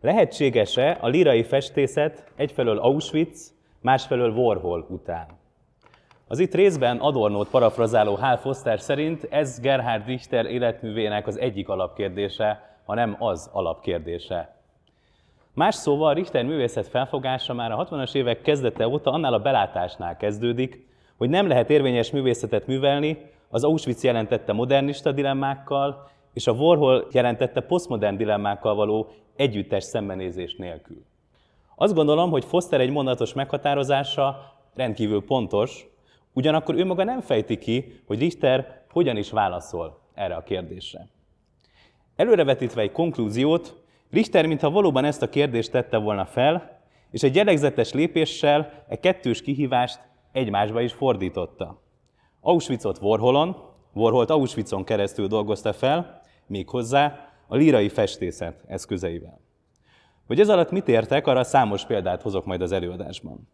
Lehetséges-e a lirai festészet egyfelől Auschwitz, másfelől Warhol után? Az itt részben Adornót parafrazáló Hal Foster szerint ez Gerhard Richter életművének az egyik alapkérdése, ha nem az alapkérdése. Más szóval Richter művészet felfogása már a 60-as évek kezdete óta annál a belátásnál kezdődik, hogy nem lehet érvényes művészetet művelni, az Auschwitz jelentette modernista dilemmákkal és a Warhol jelentette posztmodern dilemmákkal való együttes szembenézés nélkül. Azt gondolom, hogy Foster egy mondatos meghatározása rendkívül pontos, ugyanakkor ő maga nem fejti ki, hogy Richter hogyan is válaszol erre a kérdésre. Előrevetítve egy konklúziót, Richter mintha valóban ezt a kérdést tette volna fel, és egy jellegzetes lépéssel e kettős kihívást egymásba is fordította. Auschwitzot Warholon, Warholt Auschwitzon keresztül dolgozta fel, méghozzá a lírai festészet eszközeivel. Hogy ez alatt mit értek, arra számos példát hozok majd az előadásban.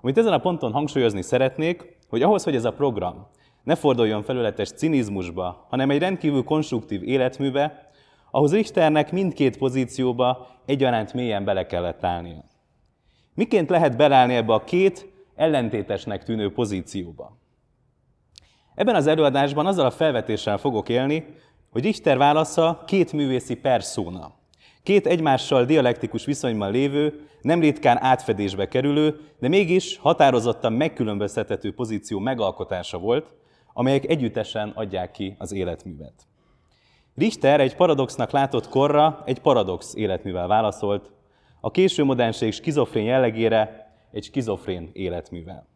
Amit ezen a ponton hangsúlyozni szeretnék, hogy ahhoz, hogy ez a program ne forduljon felületes cinizmusba, hanem egy rendkívül konstruktív életműbe, ahhoz Richternek mindkét pozícióba egyaránt mélyen bele kellett állnia. Miként lehet belállni ebbe a két ellentétesnek tűnő pozícióba? Ebben az előadásban azzal a felvetéssel fogok élni, hogy Richter válasza két művészi perszóna. Két egymással dialektikus viszonyban lévő, nem ritkán átfedésbe kerülő, de mégis határozottan megkülönböztethető pozíció megalkotása volt, amelyek együttesen adják ki az életművet. Richter egy paradoxnak látott korra egy paradox életművel válaszolt, a késő modernség skizofrén jellegére egy skizofrén életművel.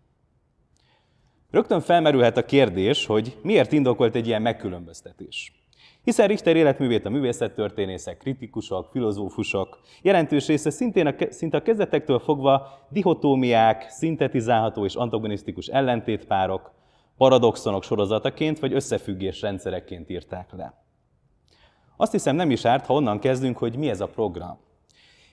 Rögtön felmerülhet a kérdés, hogy miért indokolt egy ilyen megkülönböztetés. Hiszen Richter életművét a művészettörténészek, kritikusok, filozófusok jelentős része szintén a, szinte a kezdetektől fogva dihotómiák, szintetizálható és antagonisztikus ellentétpárok, paradoxonok sorozataként vagy összefüggés rendszereként írták le. Azt hiszem nem is árt, ha onnan kezdünk, hogy mi ez a program.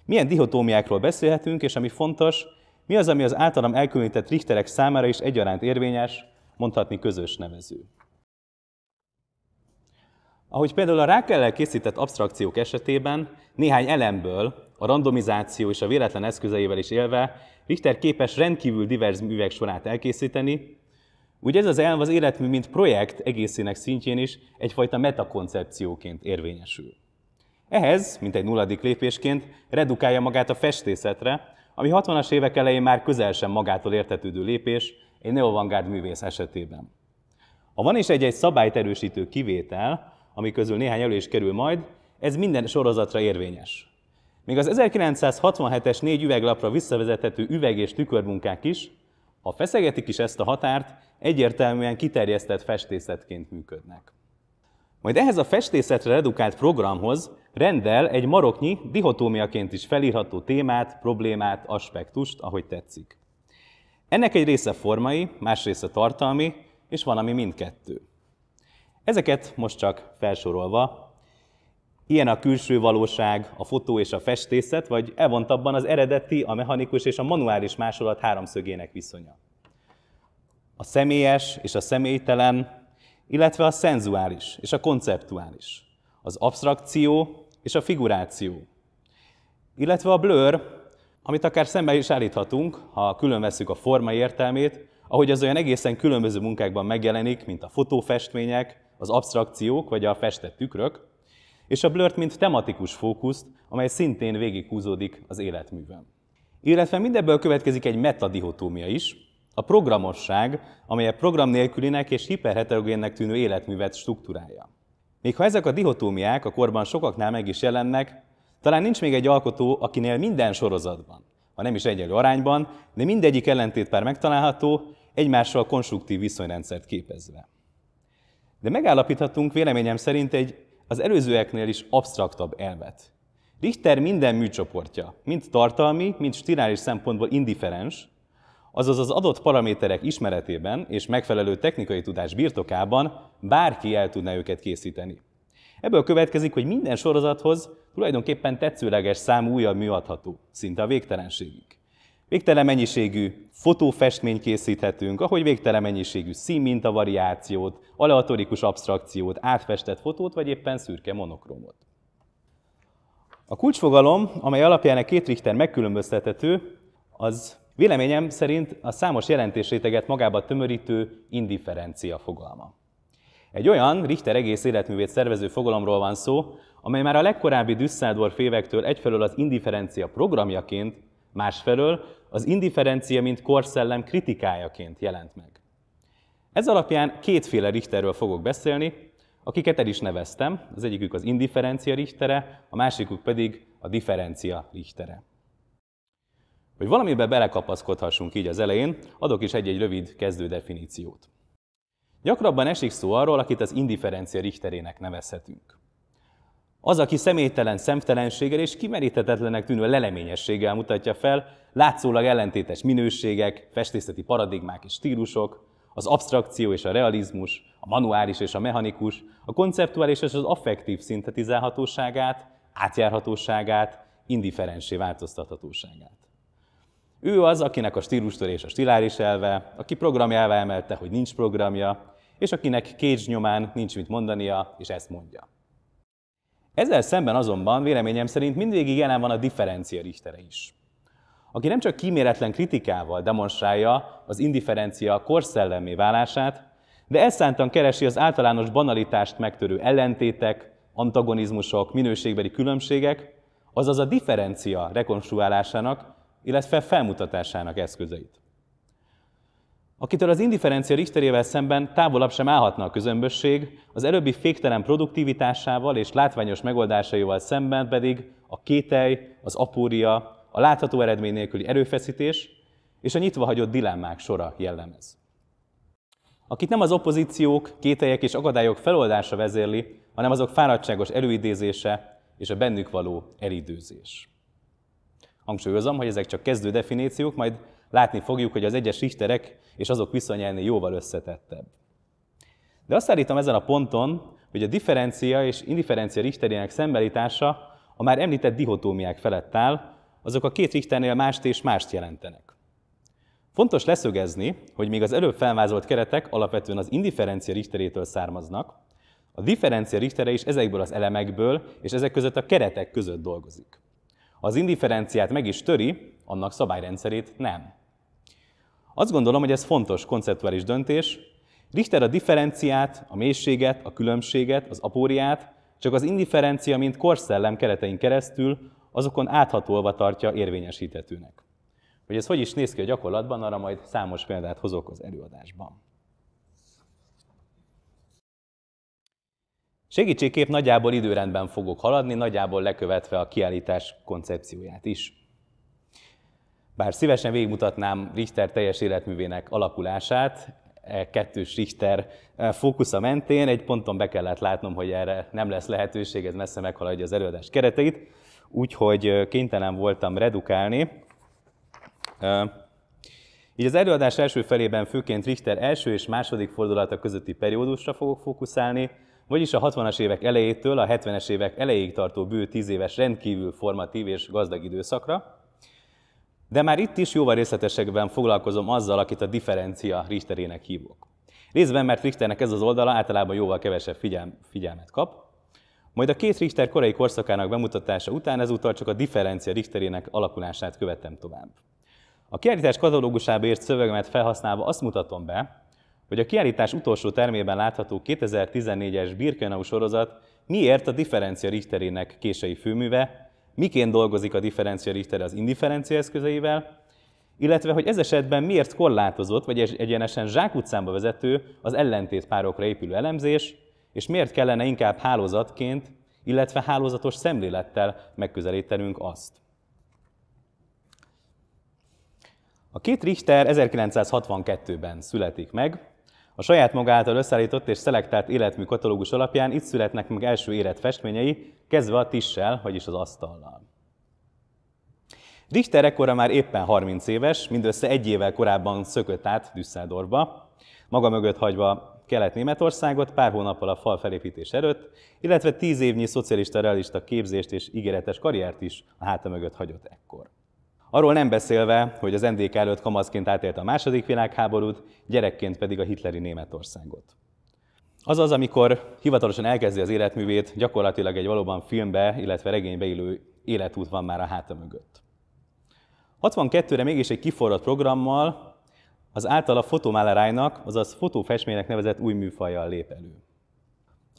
Milyen dihotómiákról beszélhetünk, és ami fontos, mi az, ami az általam elkülönített Richterek számára is egyaránt érvényes, mondhatni közös nevező. Ahogy például a rákellel készített abstrakciók esetében, néhány elemből, a randomizáció és a véletlen eszközeivel is élve, Richter képes rendkívül divers művek sorát elkészíteni, úgy ez az elv az életmű, mint projekt egészének szintjén is egyfajta metakoncepcióként érvényesül. Ehhez, mint egy nulladik lépésként, redukálja magát a festészetre, ami 60-as évek elején már közel sem magától értetődő lépés egy neovangárd művész esetében. Ha van is egy-egy szabályt erősítő kivétel, ami közül néhány elő is kerül majd, ez minden sorozatra érvényes. Még az 1967-es négy üveglapra visszavezethető üveg- és tükörmunkák is, ha feszegetik is ezt a határt, egyértelműen kiterjesztett festészetként működnek. Majd ehhez a festészetre redukált programhoz rendel egy maroknyi, dihotómiaként is felírható témát, problémát, aspektust, ahogy tetszik. Ennek egy része formai, más része tartalmi, és van, ami mindkettő. Ezeket most csak felsorolva, ilyen a külső valóság, a fotó és a festészet, vagy elvontabban az eredeti, a mechanikus és a manuális másolat háromszögének viszonya. A személyes és a személytelen, illetve a szenzuális és a konceptuális, az abstrakció és a figuráció, illetve a blur, amit akár szembe is állíthatunk, ha különveszük a forma értelmét, ahogy az olyan egészen különböző munkákban megjelenik, mint a fotófestmények, az abstrakciók vagy a festett tükrök, és a blurt mint tematikus fókuszt, amely szintén végighúzódik az életműven. Illetve mindebből következik egy metadihotómia is, a programosság, amely a program nélkülinek és hiperheterogénnek tűnő életművet struktúrája. Még ha ezek a dihotómiák a korban sokaknál meg is jelennek, talán nincs még egy alkotó, akinél minden sorozatban, ha nem is egyenlő arányban, de mindegyik ellentétpár megtalálható, egymással konstruktív viszonyrendszert képezve. De megállapíthatunk véleményem szerint egy az előzőeknél is absztraktabb elvet. Richter minden műcsoportja, mind tartalmi, mind stilális szempontból indiferens, azaz az adott paraméterek ismeretében és megfelelő technikai tudás birtokában bárki el tudná őket készíteni. Ebből következik, hogy minden sorozathoz tulajdonképpen tetszőleges számú újabb mű adható, szinte a végtelenségig. Végtelen mennyiségű fotófestményt készíthetünk, ahogy végtelen mennyiségű színmintavariációt, aleatorikus abstrakciót, átfestett fotót, vagy éppen szürke monokromot. A kulcsfogalom, amely alapján a két Richter megkülönböztethető, az véleményem szerint a számos jelentésréteget magába tömörítő indifferencia fogalma. Egy olyan Richter egész életművét szervező fogalomról van szó, amely már a legkorábbi Düsseldorf évektől egyfelől az indifferencia programjaként, Másfelől az indifferencia, mint korszellem kritikájaként jelent meg. Ez alapján kétféle Richterről fogok beszélni, akiket el is neveztem, az egyikük az indifferencia Richtere, a másikuk pedig a differencia Richtere. Hogy valamiben belekapaszkodhassunk így az elején, adok is egy-egy rövid kezdő definíciót. Gyakrabban esik szó arról, akit az indifferencia Richterének nevezhetünk. Az, aki személytelen szemtelenséggel és kimeríthetetlenek tűnő leleményességgel mutatja fel látszólag ellentétes minőségek, festészeti paradigmák és stílusok, az abstrakció és a realizmus, a manuális és a mechanikus, a konceptuális és az affektív szintetizálhatóságát, átjárhatóságát, indiferensé változtathatóságát. Ő az, akinek a és a stiláris elve, aki programjává emelte, hogy nincs programja, és akinek Cage nyomán nincs mit mondania, és ezt mondja. Ezzel szemben azonban véleményem szerint mindvégig jelen van a differencia Richtere is, aki nem csak kíméletlen kritikával demonstrálja az indifferencia korszellemé válását, de elszántan keresi az általános banalitást megtörő ellentétek, antagonizmusok, minőségbeli különbségek, azaz a differencia rekonstruálásának, illetve felmutatásának eszközeit akitől az indiferencia Richterével szemben távolabb sem állhatna a közömbösség, az előbbi féktelen produktivitásával és látványos megoldásaival szemben pedig a kételj, az apúria, a látható eredmény nélküli erőfeszítés és a nyitva hagyott dilemmák sora jellemez. Akit nem az opozíciók, kételyek és akadályok feloldása vezérli, hanem azok fáradtságos előidézése és a bennük való elidőzés. Hangsúlyozom, hogy ezek csak kezdő definíciók, majd Látni fogjuk, hogy az egyes Richterek és azok viszonyelni jóval összetettebb. De azt állítom ezen a ponton, hogy a differencia és indifferencia Richterének szembelítása a már említett dihotómiák felett áll, azok a két Richternél mást és mást jelentenek. Fontos leszögezni, hogy még az előbb felvázolt keretek alapvetően az indifferencia Richterétől származnak, a differencia Richtere is ezekből az elemekből és ezek között a keretek között dolgozik. Az indifferenciát meg is töri, annak szabályrendszerét nem. Azt gondolom, hogy ez fontos konceptuális döntés. Richter a differenciát, a mélységet, a különbséget, az apóriát, csak az indiferencia, mint korszellem keretein keresztül azokon áthatolva tartja érvényesíthetőnek. Hogy ez hogy is néz ki a gyakorlatban, arra majd számos példát hozok az előadásban. Segítségképp nagyjából időrendben fogok haladni, nagyjából lekövetve a kiállítás koncepcióját is. Bár szívesen végigmutatnám Richter teljes életművének alakulását, e kettős Richter e, fókusza mentén, egy ponton be kellett látnom, hogy erre nem lesz lehetőség, ez messze meghaladja az előadás kereteit, úgyhogy kénytelen voltam redukálni. Így az előadás első felében főként Richter első és második fordulata közötti periódusra fogok fókuszálni, vagyis a 60-as évek elejétől a 70-es évek elejéig tartó bő 10 éves rendkívül formatív és gazdag időszakra, de már itt is jóval részletesekben foglalkozom azzal, akit a differencia Richterének hívok. Részben, mert Richternek ez az oldala általában jóval kevesebb figyelmet kap, majd a két Richter korai korszakának bemutatása után ezúttal csak a differencia Richterének alakulását követtem tovább. A kiállítás katalógusába ért szövegemet felhasználva azt mutatom be, hogy a kiállítás utolsó termében látható 2014-es Birkenau sorozat miért a differencia Richterének késői főműve, miként dolgozik a differencia Richter az indifferencia eszközeivel, illetve hogy ez esetben miért korlátozott, vagy egyenesen zsákutcámba vezető az párokra épülő elemzés, és miért kellene inkább hálózatként, illetve hálózatos szemlélettel megközelítenünk azt. A két Richter 1962-ben születik meg, a saját magától összeállított és szelektált életmű katalógus alapján itt születnek meg első élet festményei, kezdve a tissel, vagyis az asztallal. Richter ekkora már éppen 30 éves, mindössze egy évvel korábban szökött át Düsseldorfba, maga mögött hagyva Kelet-Németországot pár hónappal a fal felépítés előtt, illetve tíz évnyi szocialista realista képzést és ígéretes karriert is a háta mögött hagyott ekkor. Arról nem beszélve, hogy az NDK előtt kamaszként átélt a második világháborút, gyerekként pedig a hitleri Németországot. Azaz, amikor hivatalosan elkezdi az életművét, gyakorlatilag egy valóban filmbe, illetve regénybe élő életút van már a háta mögött. 62-re mégis egy kiforrott programmal, az általa fotomálerájnak, azaz fotófestménynek nevezett új műfajjal lép elő.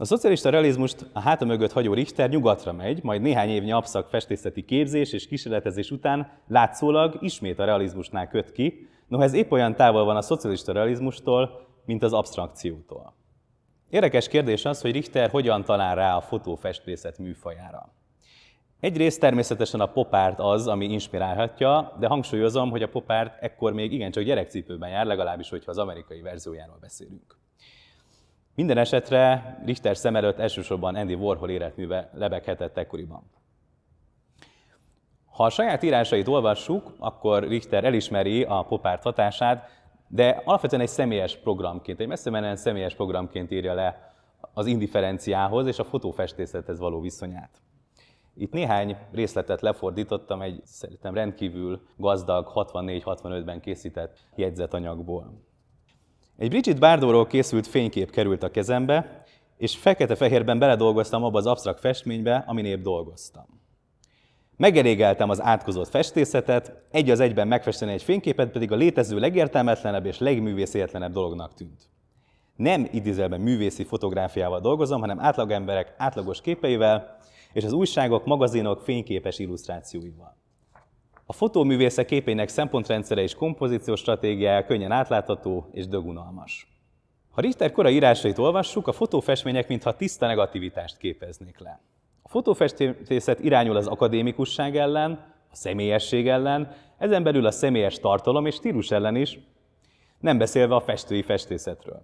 A szocialista realizmust a háta mögött hagyó Richter nyugatra megy, majd néhány évnyi abszak festészeti képzés és kísérletezés után látszólag ismét a realizmusnál köt ki, noha ez épp olyan távol van a szocialista realizmustól, mint az absztrakciótól. Érdekes kérdés az, hogy Richter hogyan talál rá a fotófestészet műfajára. Egyrészt természetesen a popárt az, ami inspirálhatja, de hangsúlyozom, hogy a popárt ekkor még igencsak gyerekcipőben jár, legalábbis, hogyha az amerikai verziójáról beszélünk. Minden esetre Richter szem előtt elsősorban Andy Warhol életműve lebeghetett ekkoriban. Ha a saját írásait olvassuk, akkor Richter elismeri a popárt hatását, de alapvetően egy személyes programként, egy messze menően személyes programként írja le az indiferenciához és a fotófestészethez való viszonyát. Itt néhány részletet lefordítottam egy szerintem rendkívül gazdag 64-65-ben készített jegyzetanyagból. Egy Bridget Bardóról készült fénykép került a kezembe, és fekete-fehérben beledolgoztam abba az absztrakt festménybe, amin épp dolgoztam. Megelégeltem az átkozott festészetet, egy az egyben megfesteni egy fényképet pedig a létező legértelmetlenebb és legművészéletlenebb dolognak tűnt. Nem idézelben művészi fotográfiával dolgozom, hanem átlagemberek átlagos képeivel, és az újságok, magazinok fényképes illusztrációival. A fotóművészek képének szempontrendszere és kompozíciós stratégiája könnyen átlátható és dögunalmas. Ha Richter kora írásait olvassuk, a fotófestmények mintha tiszta negativitást képeznék le. A fotófestészet irányul az akadémikusság ellen, a személyesség ellen, ezen belül a személyes tartalom és stílus ellen is, nem beszélve a festői festészetről.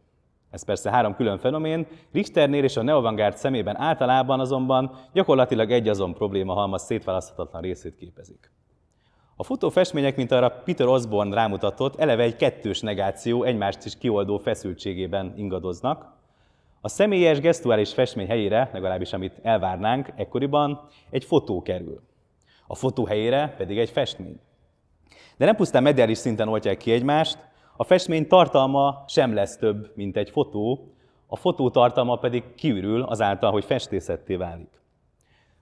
Ez persze három külön fenomén, Richternél és a neovangárd szemében általában azonban gyakorlatilag egy azon probléma halmaz szétválaszthatatlan részét képezik. A fotófestmények, mint arra Peter Osborne rámutatott, eleve egy kettős negáció egymást is kioldó feszültségében ingadoznak. A személyes gesztuális festmény helyére, legalábbis amit elvárnánk ekkoriban, egy fotó kerül. A fotó helyére pedig egy festmény. De nem pusztán mediális szinten oltják ki egymást, a festmény tartalma sem lesz több, mint egy fotó, a fotó tartalma pedig kiürül azáltal, hogy festészetté válik.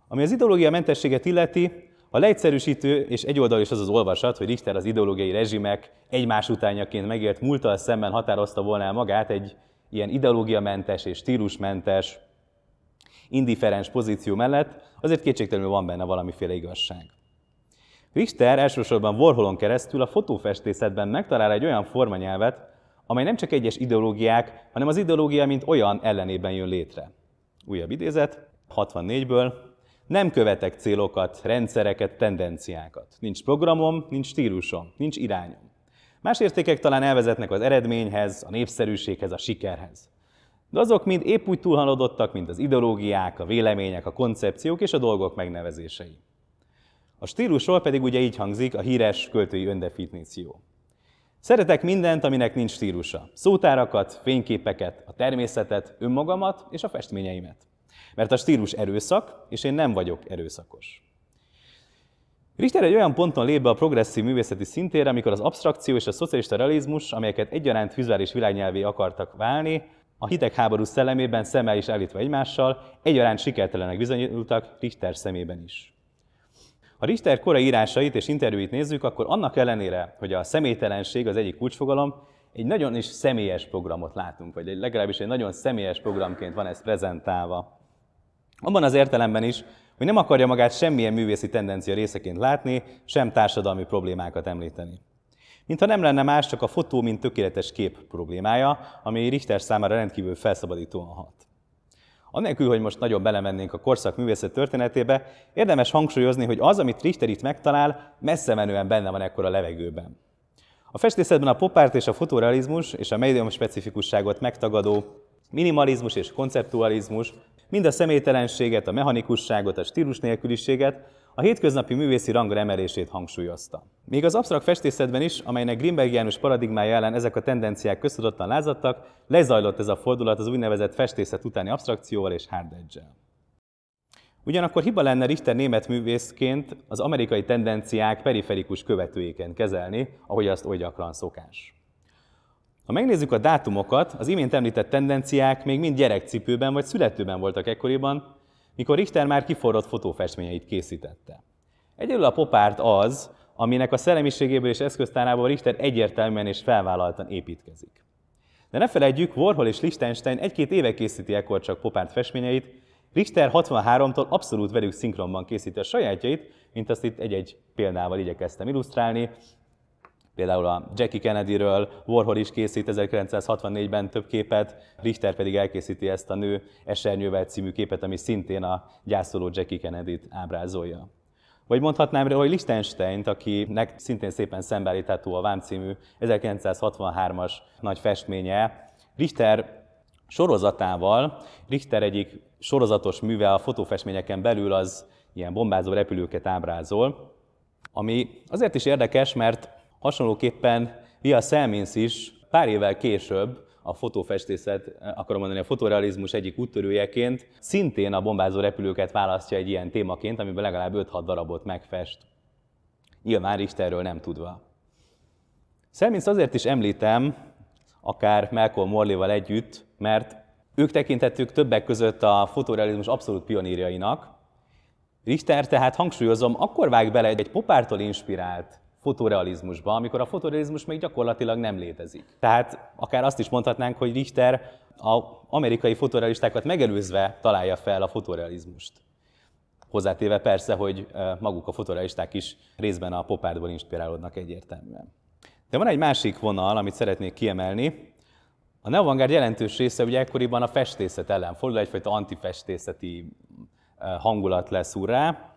Ami az ideológia mentességet illeti, a leegyszerűsítő és egyoldal is az az olvasat, hogy Richter az ideológiai rezsimek egymás utányaként megért múltal szemben határozta volna el magát egy ilyen ideológiamentes és stílusmentes, indiferens pozíció mellett, azért kétségtelenül van benne valamiféle igazság. Richter elsősorban Warholon keresztül a fotófestészetben megtalál egy olyan formanyelvet, amely nem csak egyes ideológiák, hanem az ideológia mint olyan ellenében jön létre. Újabb idézet, 64-ből. Nem követek célokat, rendszereket, tendenciákat. Nincs programom, nincs stílusom, nincs irányom. Más értékek talán elvezetnek az eredményhez, a népszerűséghez, a sikerhez. De azok mind épp úgy túlhaladottak, mint az ideológiák, a vélemények, a koncepciók és a dolgok megnevezései. A stílusról pedig ugye így hangzik a híres költői öndefiníció. Szeretek mindent, aminek nincs stílusa. Szótárakat, fényképeket, a természetet, önmagamat és a festményeimet. Mert a stílus erőszak, és én nem vagyok erőszakos. Richter egy olyan ponton lép be a progresszív művészeti szintére, amikor az abstrakció és a szocialista realizmus, amelyeket egyaránt vizuális világnyelvé akartak válni, a hidegháború szellemében szemmel is állítva egymással, egyaránt sikertelenek bizonyultak Richter szemében is. Ha Richter korai írásait és interjúit nézzük, akkor annak ellenére, hogy a személytelenség az egyik kulcsfogalom, egy nagyon is személyes programot látunk, vagy legalábbis egy nagyon személyes programként van ez prezentálva. Abban az értelemben is, hogy nem akarja magát semmilyen művészi tendencia részeként látni, sem társadalmi problémákat említeni. Mintha nem lenne más, csak a fotó, mint tökéletes kép problémája, ami Richter számára rendkívül felszabadítóan hat. Anélkül, hogy most nagyon belemennénk a korszak művészet történetébe, érdemes hangsúlyozni, hogy az, amit Richter itt megtalál, messze menően benne van ekkor a levegőben. A festészetben a popárt és a fotorealizmus és a médium specifikusságot megtagadó minimalizmus és konceptualizmus mind a személytelenséget, a mechanikusságot, a stílus nélküliséget, a hétköznapi művészi rangra emelését hangsúlyozta. Még az absztrakt festészetben is, amelynek Grimberg János paradigmája ellen ezek a tendenciák köztudottan lázadtak, lezajlott ez a fordulat az úgynevezett festészet utáni absztrakcióval és hard edge-el. Ugyanakkor hiba lenne Richter német művészként az amerikai tendenciák periferikus követőjéken kezelni, ahogy azt oly gyakran szokás. Ha megnézzük a dátumokat, az imént említett tendenciák még mind gyerekcipőben vagy születőben voltak ekkoriban, mikor Richter már kiforrott fotófestményeit készítette. Egyelőre a popárt az, aminek a szellemiségéből és eszköztárából Richter egyértelműen és felvállaltan építkezik. De ne felejtjük, Warhol és Lichtenstein egy-két éve készíti ekkor csak popárt festményeit, Richter 63-tól abszolút velük szinkronban készíti a sajátjait, mint azt itt egy-egy példával igyekeztem illusztrálni, Például a Jackie ről Warhol is készít 1964-ben több képet, Richter pedig elkészíti ezt a nő Esernyővel című képet, ami szintén a gyászoló Jackie Kennedy-t ábrázolja. Vagy mondhatnám rá, hogy lichtenstein akinek szintén szépen szembeállítható a Vám című 1963-as nagy festménye, Richter sorozatával, Richter egyik sorozatos műve a fotófestményeken belül az ilyen bombázó repülőket ábrázol, ami azért is érdekes, mert Hasonlóképpen Via Selmins is pár évvel később a fotófestészet, akarom mondani, a fotorealizmus egyik úttörőjeként szintén a bombázó repülőket választja egy ilyen témaként, amiben legalább 5-6 darabot megfest. Nyilván Richterről nem tudva. Selmins azért is említem, akár Malcolm Morley-val együtt, mert ők tekintettük többek között a fotorealizmus abszolút pionírjainak. Richter tehát hangsúlyozom, akkor vág bele egy popártól inspirált fotorealizmusba, amikor a fotorealizmus még gyakorlatilag nem létezik. Tehát akár azt is mondhatnánk, hogy Richter az amerikai fotorealistákat megelőzve találja fel a fotorealizmust. Hozzátéve persze, hogy maguk a fotorealisták is részben a popártból inspirálódnak egyértelműen. De van egy másik vonal, amit szeretnék kiemelni. A neovangár jelentős része ugye ekkoriban a festészet ellen fordul, egyfajta antifestészeti hangulat lesz rá,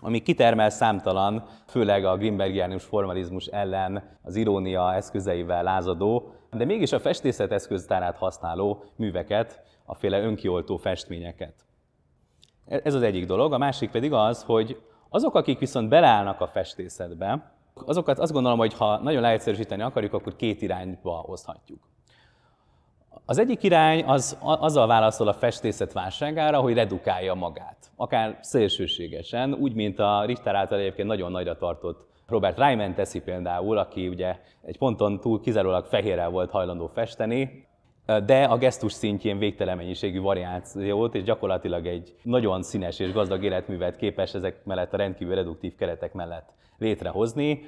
ami kitermel számtalan, főleg a Grimbergianus formalizmus ellen az irónia eszközeivel lázadó, de mégis a festészet eszköztárát használó műveket, a féle önkioltó festményeket. E-, ez az egyik dolog. A másik pedig az, hogy azok, akik viszont beleállnak a festészetbe, azokat azt gondolom, hogy ha nagyon leegyszerűsíteni akarjuk, akkor két irányba oszthatjuk. Az egyik irány az azzal válaszol a festészet válságára, hogy redukálja magát, akár szélsőségesen, úgy, mint a Richter által egyébként nagyon nagyra tartott Robert Ryman teszi például, aki ugye egy ponton túl kizárólag fehérrel volt hajlandó festeni, de a gesztus szintjén végtelen mennyiségű variációt, és gyakorlatilag egy nagyon színes és gazdag életművet képes ezek mellett a rendkívül reduktív keretek mellett létrehozni,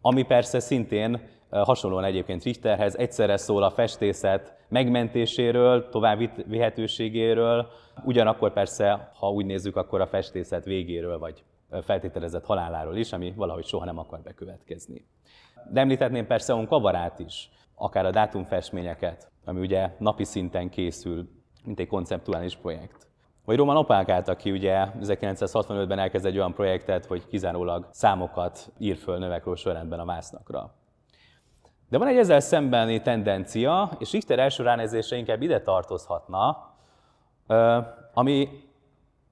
ami persze szintén hasonlóan egyébként Richterhez, egyszerre szól a festészet megmentéséről, további vihetőségéről, ugyanakkor persze, ha úgy nézzük, akkor a festészet végéről vagy feltételezett haláláról is, ami valahogy soha nem akar bekövetkezni. De említhetném persze on kavarát is, akár a dátumfestményeket, ami ugye napi szinten készül, mint egy konceptuális projekt. Vagy Roman Opálkát, aki ugye 1965-ben elkezd egy olyan projektet, hogy kizárólag számokat ír föl növekvő sorrendben a vásznakra. De van egy ezzel szembeni tendencia, és Richter első ránézése inkább ide tartozhatna, ami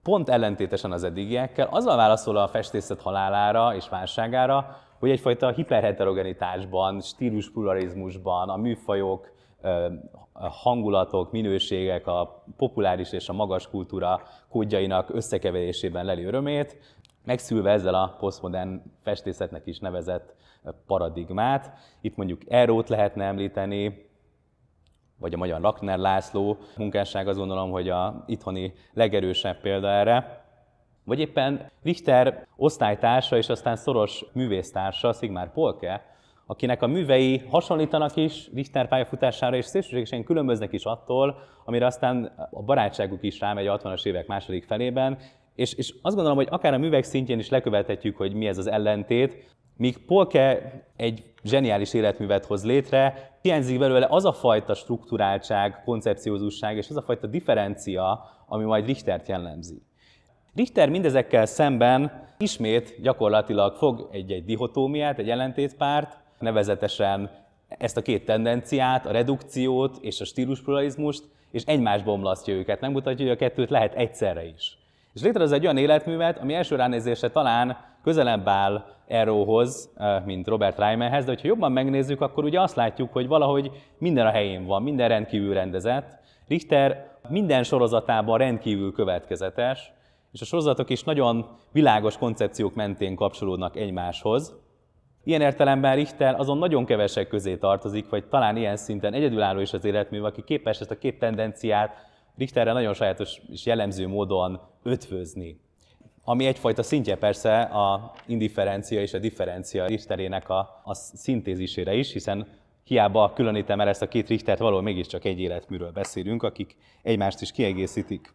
pont ellentétesen az eddigiekkel, azzal válaszol a festészet halálára és válságára, hogy egyfajta hiperheterogenitásban, stíluspluralizmusban, a műfajok, a hangulatok, minőségek, a populáris és a magas kultúra kódjainak összekeverésében leli örömét, megszülve ezzel a posztmodern festészetnek is nevezett eh, paradigmát. Itt mondjuk Erót lehetne említeni, vagy a magyar Lakner László munkásság azt gondolom, hogy a itthoni legerősebb példa erre. Vagy éppen Richter osztálytársa és aztán szoros művésztársa, Sigmar Polke, akinek a művei hasonlítanak is Richter pályafutására, és szélsőségesen különböznek is attól, amire aztán a barátságuk is rámegy a 60-as évek második felében, és, és azt gondolom, hogy akár a művek szintjén is lekövethetjük, hogy mi ez az ellentét, míg Polke egy zseniális életművet hoz létre, hiányzik belőle az a fajta struktúráltság, koncepciózusság és az a fajta differencia, ami majd Richtert jellemzi. Richter mindezekkel szemben ismét gyakorlatilag fog egy-egy dihotómiát, egy ellentétpárt, nevezetesen ezt a két tendenciát, a redukciót és a stíluspluralizmust, és egymás bomlasztja őket. Megmutatja, hogy a kettőt lehet egyszerre is. És létrehoz egy olyan életművet, ami első ránézése talán közelebb áll Eróhoz, eh, mint Robert Reimerhez, de hogyha jobban megnézzük, akkor ugye azt látjuk, hogy valahogy minden a helyén van, minden rendkívül rendezett. Richter minden sorozatában rendkívül következetes, és a sorozatok is nagyon világos koncepciók mentén kapcsolódnak egymáshoz. Ilyen értelemben Richter azon nagyon kevesek közé tartozik, vagy talán ilyen szinten egyedülálló is az életmű, aki képes ezt a két tendenciát Richterre nagyon sajátos és jellemző módon ötvözni. Ami egyfajta szintje persze a indifferencia és a differencia Richterének a, a szintézisére is, hiszen hiába különítem el ezt a két Richtert, való mégiscsak egy életműről beszélünk, akik egymást is kiegészítik.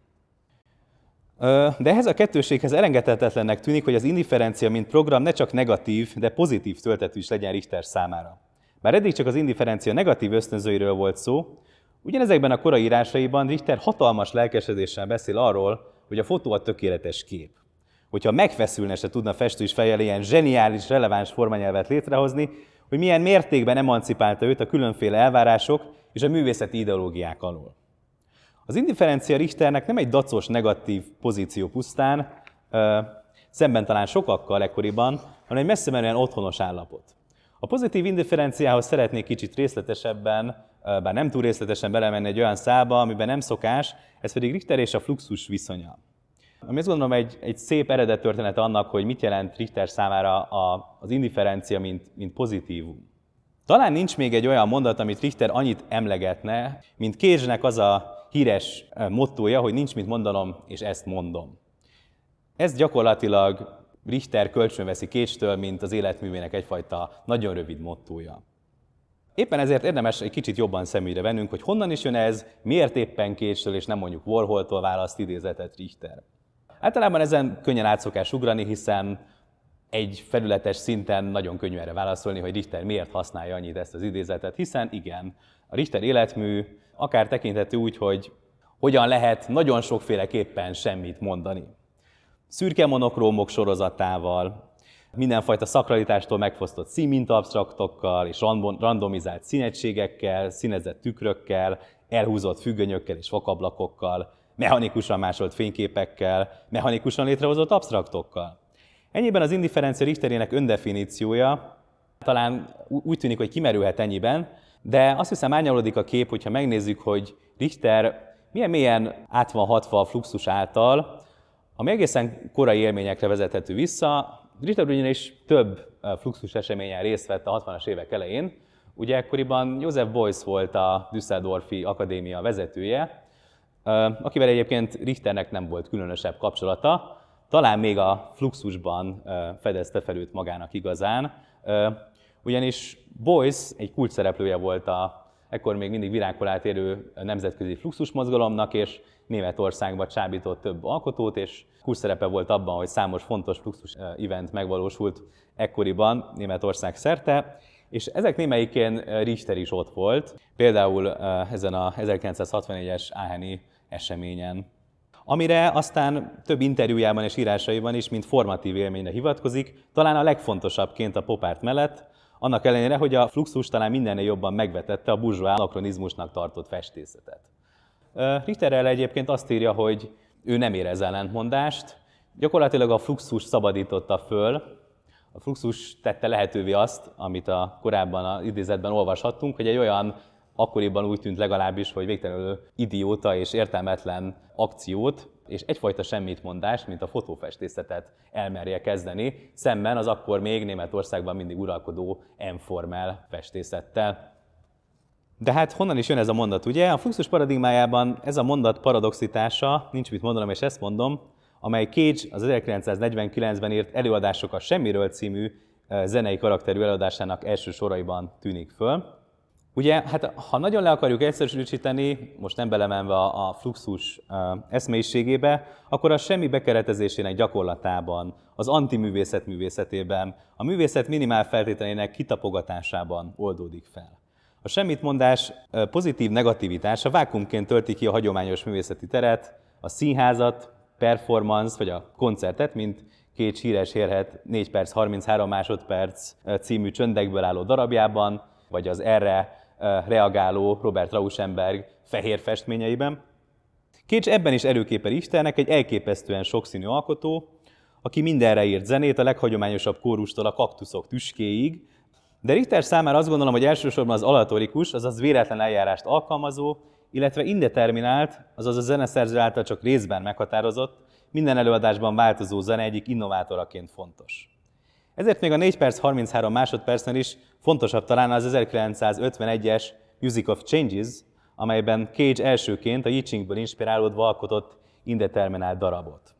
De ehhez a kettőséghez elengedhetetlennek tűnik, hogy az indifferencia, mint program ne csak negatív, de pozitív töltetű is legyen Richter számára. Bár eddig csak az indifferencia negatív ösztönzőiről volt szó, Ugyanezekben a korai írásaiban Richter hatalmas lelkesedéssel beszél arról, hogy a fotó a tökéletes kép. Hogyha megfeszülne, se tudna festő is fejjel ilyen zseniális, releváns formanyelvet létrehozni, hogy milyen mértékben emancipálta őt a különféle elvárások és a művészeti ideológiák alól. Az indiferencia Richternek nem egy dacos, negatív pozíció pusztán, ö, szemben talán sokakkal ekkoriban, hanem egy messze menően otthonos állapot. A pozitív indiferenciához szeretnék kicsit részletesebben bár nem túl részletesen belemenni egy olyan szába, amiben nem szokás, ez pedig Richter és a fluxus viszonya. Ami azt gondolom egy, egy szép eredet történet annak, hogy mit jelent Richter számára a, az indiferencia, mint, mint pozitívum. Talán nincs még egy olyan mondat, amit Richter annyit emlegetne, mint Kézsnek az a híres mottója, hogy nincs mit mondanom, és ezt mondom. Ez gyakorlatilag Richter kölcsönveszi Kézstől, mint az életművének egyfajta nagyon rövid mottója. Éppen ezért érdemes egy kicsit jobban szemügyre vennünk, hogy honnan is jön ez, miért éppen késsel és nem mondjuk Warholtól választ idézetet Richter. Általában ezen könnyen át szokás ugrani, hiszen egy felületes szinten nagyon könnyű erre válaszolni, hogy Richter miért használja annyit ezt az idézetet, hiszen igen, a Richter életmű akár tekinthető úgy, hogy hogyan lehet nagyon sokféleképpen semmit mondani. Szürke monokrómok sorozatával, mindenfajta szakralitástól megfosztott színmintabstraktokkal és randomizált színegységekkel, színezett tükrökkel, elhúzott függönyökkel és vakablakokkal, mechanikusan másolt fényképekkel, mechanikusan létrehozott absztraktokkal. Ennyiben az indifferencia Richterének öndefiníciója talán úgy tűnik, hogy kimerülhet ennyiben, de azt hiszem árnyalódik a kép, hogyha megnézzük, hogy Richter milyen mélyen át van hatva a fluxus által, ami egészen korai élményekre vezethető vissza, Digital ugyanis több fluxus eseményen részt vett a 60-as évek elején. Ugye ekkoriban József Beuys volt a Düsseldorfi Akadémia vezetője, akivel egyébként Richternek nem volt különösebb kapcsolata, talán még a fluxusban fedezte fel őt magának igazán, ugyanis Boyce egy kulcs szereplője volt a ekkor még mindig virágkor átérő nemzetközi fluxus mozgalomnak, és Németországba csábított több alkotót, és szerepe volt abban, hogy számos fontos fluxus eh, event megvalósult ekkoriban Németország szerte, és ezek némelyikén eh, Richter is ott volt, például eh, ezen a 1961-es Áheni eseményen amire aztán több interjújában és írásaiban is, mint formatív élményre hivatkozik, talán a legfontosabbként a popárt mellett, annak ellenére, hogy a fluxus talán mindennél jobban megvetette a burzsóá anakronizmusnak tartott festészetet. Richterrel egyébként azt írja, hogy ő nem érez ellentmondást, gyakorlatilag a fluxus szabadította föl, a fluxus tette lehetővé azt, amit a korábban az idézetben olvashattunk, hogy egy olyan akkoriban úgy tűnt legalábbis, hogy végtelenül idióta és értelmetlen akciót, és egyfajta semmit mint a fotófestészetet elmerje kezdeni, szemben az akkor még Németországban mindig uralkodó enformel festészettel. De hát honnan is jön ez a mondat, ugye? A fluxus paradigmájában ez a mondat paradoxitása, nincs mit mondanom, és ezt mondom, amely Cage az 1949-ben írt a semmiről című eh, zenei karakterű előadásának első soraiban tűnik föl. Ugye, hát ha nagyon le akarjuk egyszerűsíteni, most nem belemenve a, a fluxus eszmélyiségébe, akkor a semmi bekeretezésének gyakorlatában, az antiművészet művészetében, a művészet minimál feltételének kitapogatásában oldódik fel. A semmitmondás pozitív-negativitása vákumként tölti ki a hagyományos művészeti teret, a színházat, performance vagy a koncertet, mint két híres érhet 4 perc 33 másodperc című csöndekből álló darabjában, vagy az erre reagáló Robert Rauschenberg fehér festményeiben. Kécs ebben is erőképel Istennek egy elképesztően sokszínű alkotó, aki mindenre írt zenét, a leghagyományosabb kórustól a kaktuszok tüskéig, de Richter számára azt gondolom, hogy elsősorban az alatorikus, azaz véletlen eljárást alkalmazó, illetve indeterminált, azaz a zeneszerző által csak részben meghatározott, minden előadásban változó zene egyik innovátoraként fontos. Ezért még a 4 perc 33 másodpercnél is fontosabb talán az 1951-es Music of Changes, amelyben Cage elsőként a Yichingből inspirálódva alkotott indeterminált darabot.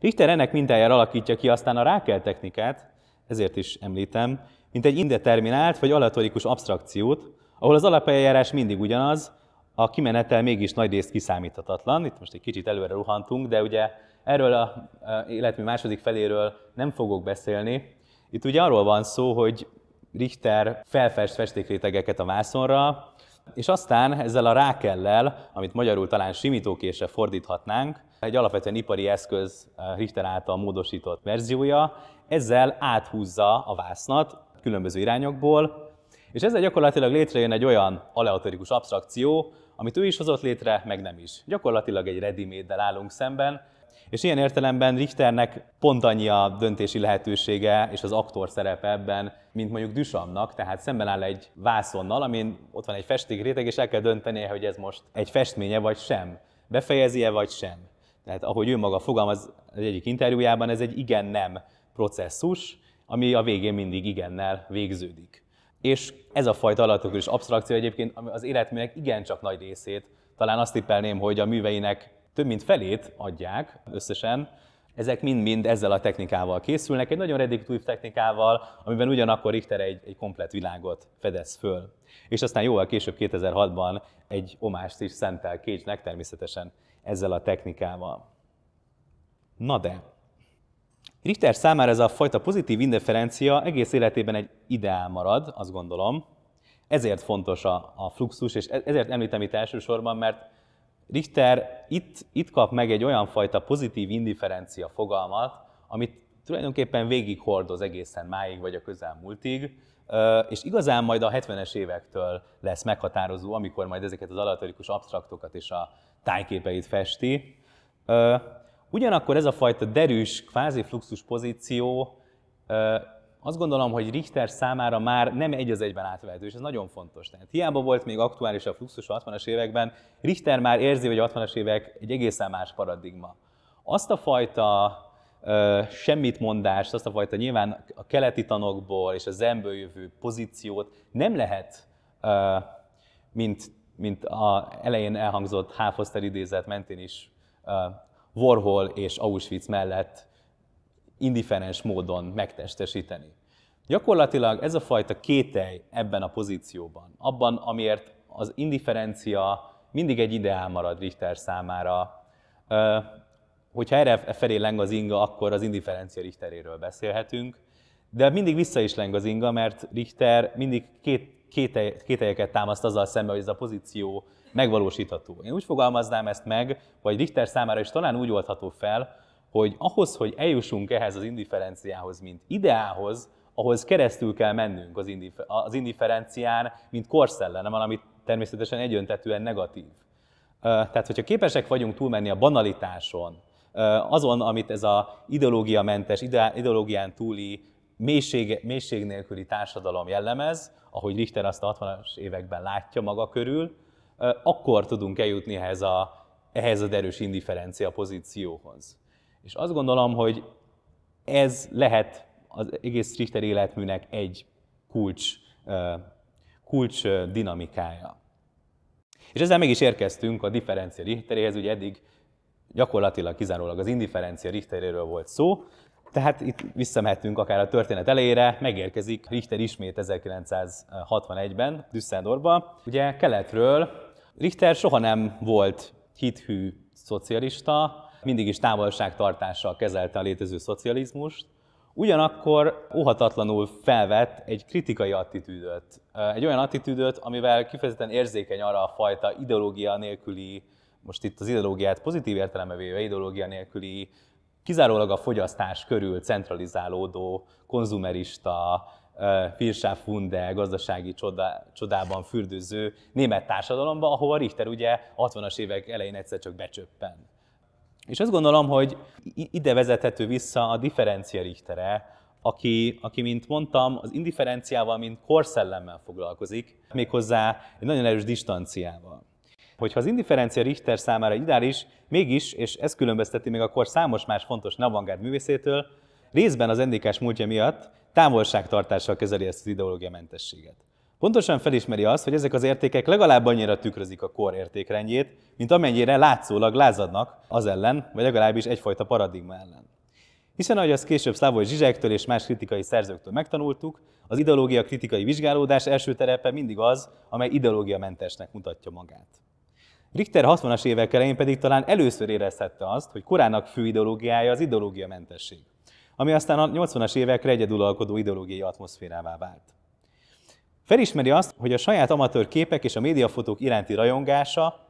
Richter ennek mintájára alakítja ki aztán a rákel technikát, ezért is említem, mint egy indeterminált vagy alatorikus abstrakciót, ahol az alapeljárás mindig ugyanaz, a kimenetel mégis nagy részt kiszámíthatatlan. Itt most egy kicsit előre ruhantunk, de ugye erről a életmű második feléről nem fogok beszélni, itt ugye arról van szó, hogy Richter felfest festékrétegeket a vászonra, és aztán ezzel a rákellel, amit magyarul talán simítókésre fordíthatnánk, egy alapvetően ipari eszköz eh, Richter által módosított verziója, ezzel áthúzza a vásznat különböző irányokból, és ezzel gyakorlatilag létrejön egy olyan aleatorikus abstrakció, amit ő is hozott létre, meg nem is. Gyakorlatilag egy ready állunk szemben, és ilyen értelemben Richternek pont annyi a döntési lehetősége és az aktor szerepe ebben, mint mondjuk Düsamnak, tehát szemben áll egy vászonnal, amin ott van egy réteg, és el kell döntenie, hogy ez most egy festménye vagy sem. Befejezi-e vagy sem. Tehát ahogy ő maga fogalmaz az egyik interjújában, ez egy igen-nem processzus, ami a végén mindig igennel végződik. És ez a fajta alatokul is absztrakció egyébként az életműnek igencsak nagy részét, talán azt tippelném, hogy a műveinek több mint felét adják összesen, ezek mind-mind ezzel a technikával készülnek, egy nagyon reduktív technikával, amiben ugyanakkor Richter egy, egy komplet világot fedez föl. És aztán jóval később, 2006-ban egy omást is szentel Cage-nek természetesen ezzel a technikával. Na de, Richter számára ez a fajta pozitív indiferencia egész életében egy ideál marad, azt gondolom. Ezért fontos a, a fluxus, és e, ezért említem itt elsősorban, mert Richter itt, itt kap meg egy olyan fajta pozitív indiferencia fogalmat, amit tulajdonképpen végig hordoz egészen máig vagy a közelmúltig, és igazán majd a 70-es évektől lesz meghatározó, amikor majd ezeket az alatarikus abstraktokat és a tájképeit festi. Ugyanakkor ez a fajta derűs, kvázi fluxus pozíció azt gondolom, hogy Richter számára már nem egy az egyben átvehető, és ez nagyon fontos. Tehát hiába volt még aktuális a fluxus a 60-as években, Richter már érzi, hogy a 60-as évek egy egészen más paradigma. Azt a fajta ö, semmit mondást, azt a fajta nyilván a keleti tanokból és a zenből jövő pozíciót nem lehet, mint, mint a elején elhangzott Háfoszter idézet mentén is Warhol és Auschwitz mellett indiferens módon megtestesíteni. Gyakorlatilag ez a fajta kételj ebben a pozícióban, abban, amiért az indiferencia mindig egy ideál marad Richter számára. Hogyha erre e felé leng az inga, akkor az indiferencia Richteréről beszélhetünk, de mindig vissza is leng az inga, mert Richter mindig két, kételyeket támaszt azzal szemben, hogy ez a pozíció megvalósítható. Én úgy fogalmaznám ezt meg, vagy Richter számára is talán úgy oldható fel, hogy ahhoz, hogy eljussunk ehhez az indiferenciához, mint ideához, ahhoz keresztül kell mennünk az, indif- az indiferencián, mint korszellemen, valami természetesen egyöntetően negatív. Tehát, hogyha képesek vagyunk túlmenni a banalitáson, azon, amit ez a ideológiamentes, ideológián túli mélység, mélység nélküli társadalom jellemez, ahogy Richter azt a 60-as években látja maga körül, akkor tudunk eljutni ehhez a, ehhez a derős indiferencia pozícióhoz. És azt gondolom, hogy ez lehet az egész Richter életműnek egy kulcs, kulcs dinamikája. És ezzel meg is érkeztünk a differencia Richteréhez, ugye eddig gyakorlatilag kizárólag az indifferencia Richteréről volt szó, tehát itt visszamehetünk akár a történet elejére, megérkezik Richter ismét 1961-ben Düsseldorfba. Ugye keletről Richter soha nem volt hithű szocialista, mindig is távolságtartással kezelte a létező szocializmust, ugyanakkor óhatatlanul felvett egy kritikai attitűdöt. Egy olyan attitűdöt, amivel kifejezetten érzékeny arra a fajta ideológia nélküli, most itt az ideológiát pozitív értelembe véve ideológia nélküli, kizárólag a fogyasztás körül centralizálódó, konzumerista, Firsáfunde gazdasági csoda, csodában fürdőző német társadalomba, ahova Richter ugye 60-as évek elején egyszer csak becsöppen. És azt gondolom, hogy ide vezethető vissza a differencia Richtere, aki, aki, mint mondtam, az indiferenciával, mint korszellemmel foglalkozik, méghozzá egy nagyon erős distanciával. Hogyha az indiferencia Richter számára ideális, mégis, és ez különbözteti még akkor számos más fontos navangárd művészétől, részben az endikás múltja miatt távolságtartással kezeli ezt az mentességet pontosan felismeri azt, hogy ezek az értékek legalább annyira tükrözik a kor értékrendjét, mint amennyire látszólag lázadnak az ellen, vagy legalábbis egyfajta paradigma ellen. Hiszen ahogy azt később Szlávoly Zsizsektől és más kritikai szerzőktől megtanultuk, az ideológia kritikai vizsgálódás első terepe mindig az, amely ideológiamentesnek mutatja magát. Richter 60-as évek elején pedig talán először érezhette azt, hogy korának fő ideológiája az ideológiamentesség, ami aztán a 80-as évekre egyedülalkodó ideológiai atmoszférává vált. Felismeri azt, hogy a saját amatőr képek és a médiafotók iránti rajongása,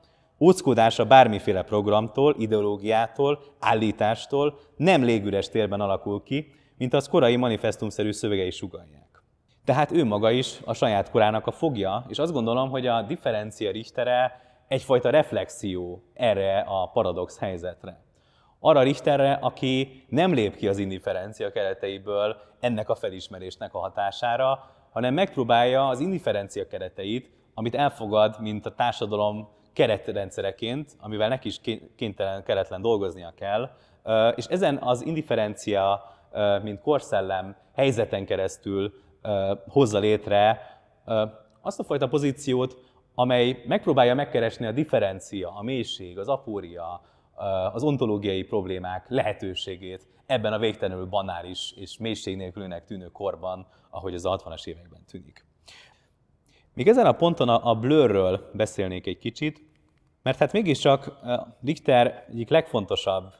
óckodása bármiféle programtól, ideológiától, állítástól nem légüres térben alakul ki, mint az korai manifestumszerű szövegei sugalják. Tehát ő maga is a saját korának a fogja, és azt gondolom, hogy a differencia Richtere egyfajta reflexió erre a paradox helyzetre. Arra Richterre, aki nem lép ki az indiferencia kereteiből ennek a felismerésnek a hatására, hanem megpróbálja az indiferencia kereteit, amit elfogad, mint a társadalom keretrendszereként, amivel neki is kénytelen, keretlen dolgoznia kell, és ezen az indiferencia, mint korszellem helyzeten keresztül hozza létre azt a fajta pozíciót, amely megpróbálja megkeresni a differencia, a mélység, az apória, az ontológiai problémák lehetőségét ebben a végtelenül banális és mélység nélkülnek tűnő korban, ahogy az 60-as években tűnik. Még ezen a ponton a Blurről beszélnék egy kicsit, mert hát mégiscsak Richter egyik legfontosabb,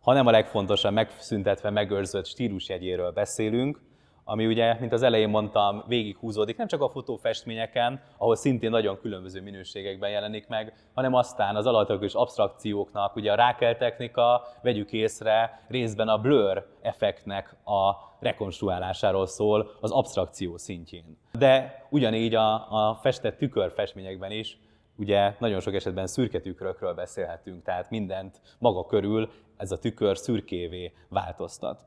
ha nem a legfontosabb megszüntetve, megőrzött stílusjegyéről beszélünk, ami ugye, mint az elején mondtam, végighúzódik nem csak a fotófestményeken, ahol szintén nagyon különböző minőségekben jelenik meg, hanem aztán az alatokos abstrakcióknak, ugye a rákel technika, vegyük észre, részben a blur effektnek a rekonstruálásáról szól az abstrakció szintjén. De ugyanígy a, a festett tükörfestményekben is ugye nagyon sok esetben szürke tükrökről beszélhetünk, tehát mindent maga körül ez a tükör szürkévé változtat.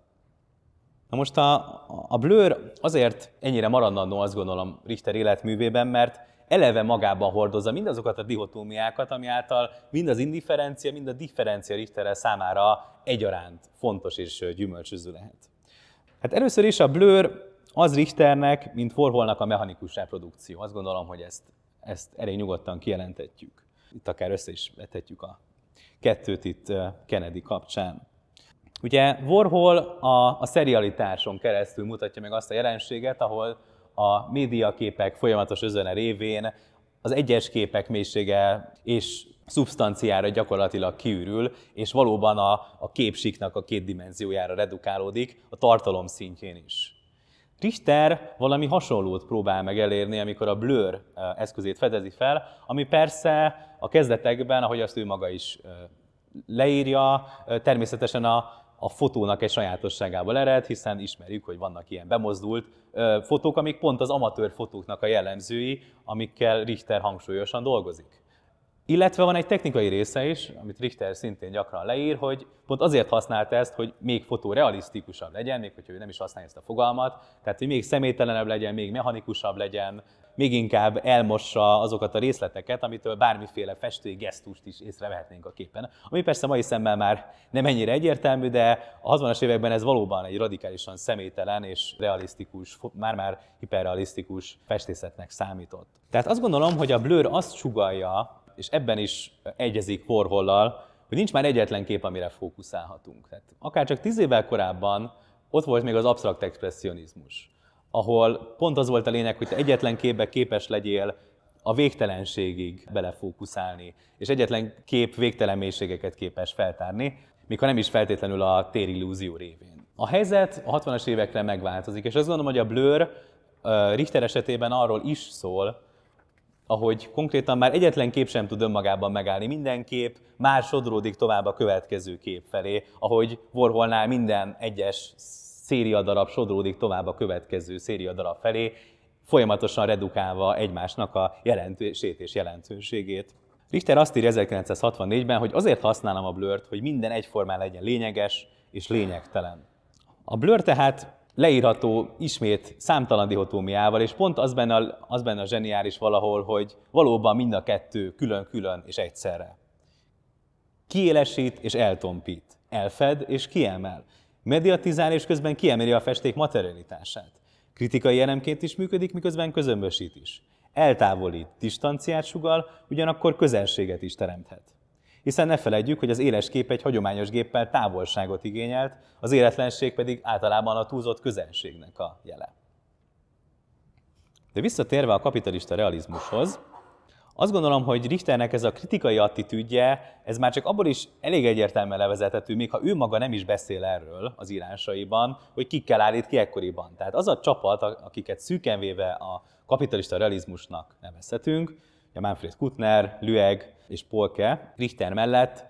Na most a, a Blur azért ennyire maradandó, azt gondolom, Richter életművében, mert eleve magában hordozza mindazokat a dihotómiákat, ami által mind az indifferencia, mind a differencia Richterrel számára egyaránt fontos és gyümölcsöző lehet. Hát először is a Blur az Richternek, mint Forholnak a mechanikus reprodukció. Azt gondolom, hogy ezt, ezt elég nyugodtan kijelenthetjük. Itt akár össze is vethetjük a kettőt itt eh, Kennedy kapcsán. Ugye Warhol a, a serialitáson keresztül mutatja meg azt a jelenséget, ahol a médiaképek folyamatos özene révén az egyes képek mélysége és szubstanciára gyakorlatilag kiürül, és valóban a, a képsiknak a két dimenziójára redukálódik, a tartalom szintjén is. Richter valami hasonlót próbál meg elérni, amikor a blur eszközét fedezi fel, ami persze a kezdetekben, ahogy azt ő maga is leírja, természetesen a, a fotónak egy sajátosságából ered, hiszen ismerjük, hogy vannak ilyen bemozdult fotók, amik pont az amatőr fotóknak a jellemzői, amikkel Richter hangsúlyosan dolgozik. Illetve van egy technikai része is, amit Richter szintén gyakran leír, hogy pont azért használta ezt, hogy még fotorealisztikusabb legyen, még hogyha ő nem is használja ezt a fogalmat, tehát hogy még személytelenebb legyen, még mechanikusabb legyen, még inkább elmossa azokat a részleteket, amitől bármiféle festői gesztust is észrevehetnénk a képen. Ami persze mai szemmel már nem ennyire egyértelmű, de a 60-as években ez valóban egy radikálisan személytelen és realisztikus, már-már hiperrealisztikus festészetnek számított. Tehát azt gondolom, hogy a Blur azt sugalja és ebben is egyezik Korhollal, hogy nincs már egyetlen kép, amire fókuszálhatunk. Tehát akár csak tíz évvel korábban ott volt még az absztrakt expressionizmus, ahol pont az volt a lényeg, hogy te egyetlen képbe képes legyél a végtelenségig belefókuszálni, és egyetlen kép végtelen mélységeket képes feltárni, mikor nem is feltétlenül a térillúzió révén. A helyzet a 60-as évekre megváltozik, és azt gondolom, hogy a Blur Richter esetében arról is szól, ahogy konkrétan már egyetlen kép sem tud önmagában megállni. Minden kép már sodródik tovább a következő kép felé, ahogy Warholnál minden egyes szériadarab sodródik tovább a következő szériadarab felé, folyamatosan redukálva egymásnak a jelentését és jelentőségét. Richter azt írja 1964-ben, hogy azért használom a blurt, hogy minden egyformán legyen lényeges és lényegtelen. A blur tehát Leírható ismét számtalan dihotómiával, és pont az benne, a, az benne a zseniális valahol, hogy valóban mind a kettő külön-külön és egyszerre. Kiélesít és eltompít, elfed és kiemel, mediatizál és közben kiemeli a festék materialitását. Kritikai elemként is működik, miközben közömbösít is. Eltávolít, distanciát sugal, ugyanakkor közelséget is teremthet. Hiszen ne felejtjük, hogy az éles kép egy hagyományos géppel távolságot igényelt, az életlenség pedig általában a túlzott közelségnek a jele. De visszatérve a kapitalista realizmushoz, azt gondolom, hogy Richternek ez a kritikai attitűdje, ez már csak abból is elég egyértelműen levezethető, még ha ő maga nem is beszél erről az írásaiban, hogy kikkel állít ki ekkoriban. Tehát az a csapat, akiket szűkenvéve a kapitalista realizmusnak nevezhetünk, Manfred Kutner, Lüeg és Polke Richter mellett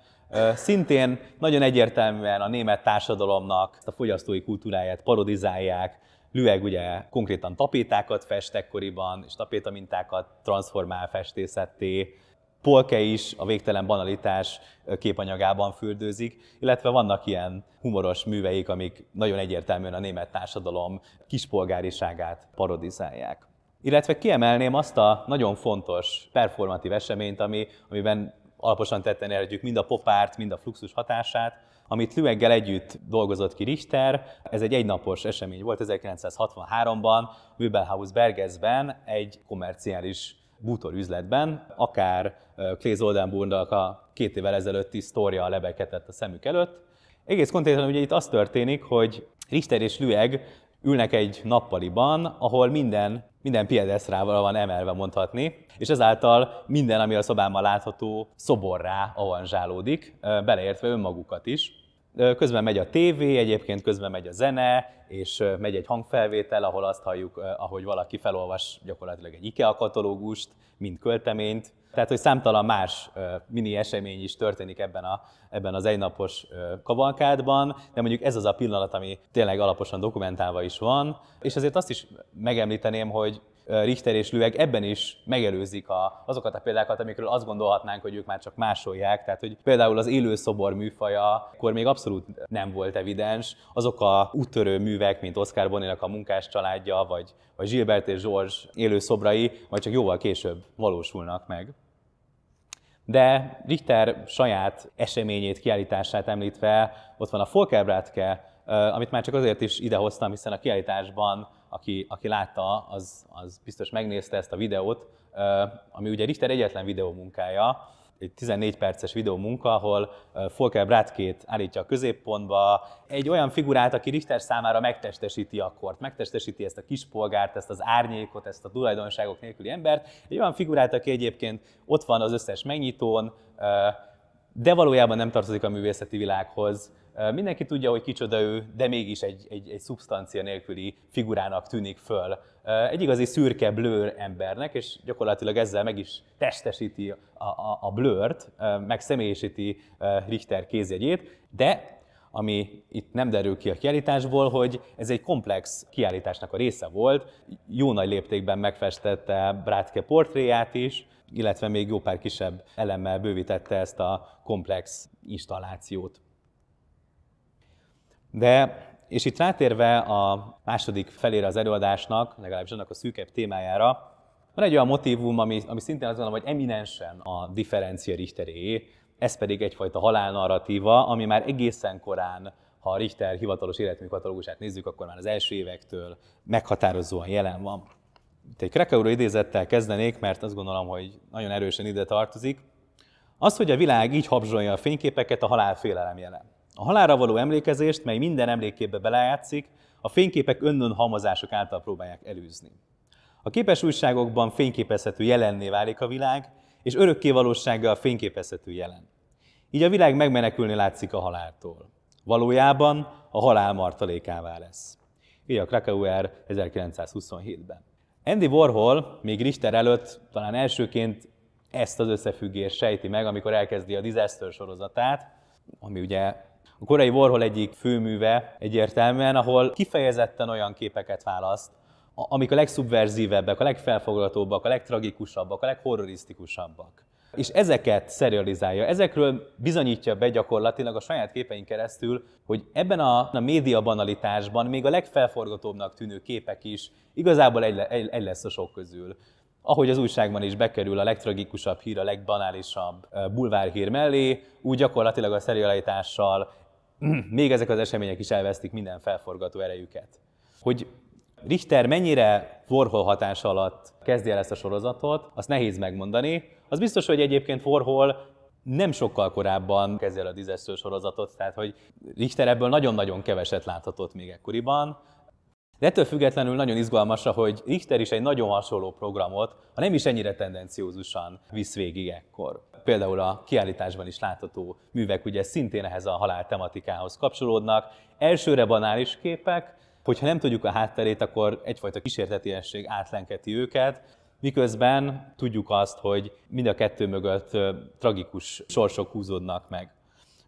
szintén nagyon egyértelműen a német társadalomnak a fogyasztói kultúráját parodizálják, Lüeg ugye konkrétan tapétákat fest ekkoriban, és tapétamintákat transformál festészetté, Polke is a végtelen banalitás képanyagában fürdőzik, illetve vannak ilyen humoros műveik, amik nagyon egyértelműen a német társadalom kispolgáriságát parodizálják. Illetve kiemelném azt a nagyon fontos performatív eseményt, ami, amiben alaposan tetten érhetjük mind a popárt, mind a fluxus hatását, amit Lüeggel együtt dolgozott ki Richter. Ez egy egynapos esemény volt 1963-ban, Wübelhaus Bergesben, egy komerciális bútorüzletben, akár Claes Oldenburgnak a két évvel ezelőtti sztória lebeghetett a szemük előtt. Egész konkrétan ugye itt az történik, hogy Richter és Lüeg ülnek egy nappaliban, ahol minden, minden piedeszrával van emelve mondhatni, és ezáltal minden, ami a szobában látható, szoborrá avanzsálódik, beleértve önmagukat is. Közben megy a tévé, egyébként közben megy a zene, és megy egy hangfelvétel, ahol azt halljuk, ahogy valaki felolvas gyakorlatilag egy IKEA katalógust, mint költeményt, tehát, hogy számtalan más mini esemény is történik ebben, a, ebben az egynapos kavalkádban, de mondjuk ez az a pillanat, ami tényleg alaposan dokumentálva is van, és azért azt is megemlíteném, hogy Richter és Lüeg ebben is megelőzik a, azokat a példákat, amikről azt gondolhatnánk, hogy ők már csak másolják. Tehát, hogy például az élő szobor műfaja, akkor még abszolút nem volt evidens. Azok a úttörő művek, mint Oscar Bonnénak a munkás családja, vagy, vagy Gilbert és George élő szobrai, majd csak jóval később valósulnak meg. De Richter saját eseményét, kiállítását említve, ott van a Folkelbrátke, amit már csak azért is idehoztam, hiszen a kiállításban aki, aki látta, az, az biztos megnézte ezt a videót, ami ugye Richter egyetlen videómunkája, egy 14 perces videómunka, ahol Volker Bratkét állítja a középpontba, egy olyan figurát, aki Richter számára megtestesíti a kort, megtestesíti ezt a kispolgárt, ezt az árnyékot, ezt a tulajdonságok nélküli embert, egy olyan figurát, aki egyébként ott van az összes megnyitón, de valójában nem tartozik a művészeti világhoz, Mindenki tudja, hogy kicsoda ő, de mégis egy, egy, egy szubstancia nélküli figurának tűnik föl. Egy igazi szürke blőr embernek, és gyakorlatilag ezzel meg is testesíti a, a, a blőrt, meg személyisíti Richter kézjegyét, de ami itt nem derül ki a kiállításból, hogy ez egy komplex kiállításnak a része volt. Jó nagy léptékben megfestette Brátke portréját is, illetve még jó pár kisebb elemmel bővítette ezt a komplex installációt. De, és itt rátérve a második felére az előadásnak, legalábbis annak a szűkebb témájára, van egy olyan motivum, ami, ami szintén azt gondolom, hogy eminensen a differencia Richteré, ez pedig egyfajta halálnarratíva, ami már egészen korán, ha a Richter hivatalos életműkatalógusát nézzük, akkor már az első évektől meghatározóan jelen van. Itt egy Krakauról idézettel kezdenék, mert azt gondolom, hogy nagyon erősen ide tartozik. Az, hogy a világ így habzsolja a fényképeket, a halálfélelem jelen. A halára való emlékezést, mely minden emlékébe belejátszik, a fényképek önnön halmazások által próbálják előzni. A képes újságokban fényképezhető jelenné válik a világ, és örökké valósággal fényképezhető jelen. Így a világ megmenekülni látszik a haláltól. Valójában a halál martalékává lesz. Így a Krakauer 1927-ben. Andy Warhol még Richter előtt talán elsőként ezt az összefüggést sejti meg, amikor elkezdi a Disaster sorozatát, ami ugye a korai Warhol egyik főműve egyértelműen, ahol kifejezetten olyan képeket választ, amik a legszubverzívebbek, a legfelfoglatóbbak, a legtragikusabbak, a leghorrorisztikusabbak. És ezeket serializálja, ezekről bizonyítja be gyakorlatilag a saját képeink keresztül, hogy ebben a, a média banalitásban még a legfelforgatóbbnak tűnő képek is igazából egy, egy, egy lesz a sok közül. Ahogy az újságban is bekerül a legtragikusabb hír, a legbanálisabb bulvárhír mellé, úgy gyakorlatilag a szerializálással még ezek az események is elvesztik minden felforgató erejüket. Hogy Richter mennyire Warhol hatása alatt kezdi el ezt a sorozatot, azt nehéz megmondani. Az biztos, hogy egyébként Warhol nem sokkal korábban kezdi el a Disaster sorozatot, tehát hogy Richter ebből nagyon-nagyon keveset láthatott még ekkoriban. De ettől függetlenül nagyon izgalmas, hogy Richter is egy nagyon hasonló programot, ha nem is ennyire tendenciózusan visz végig ekkor. Például a kiállításban is látható művek ugye szintén ehhez a halál tematikához kapcsolódnak. Elsőre banális képek, hogyha nem tudjuk a hátterét, akkor egyfajta kísértetiesség átlenketi őket, miközben tudjuk azt, hogy mind a kettő mögött tragikus sorsok húzódnak meg.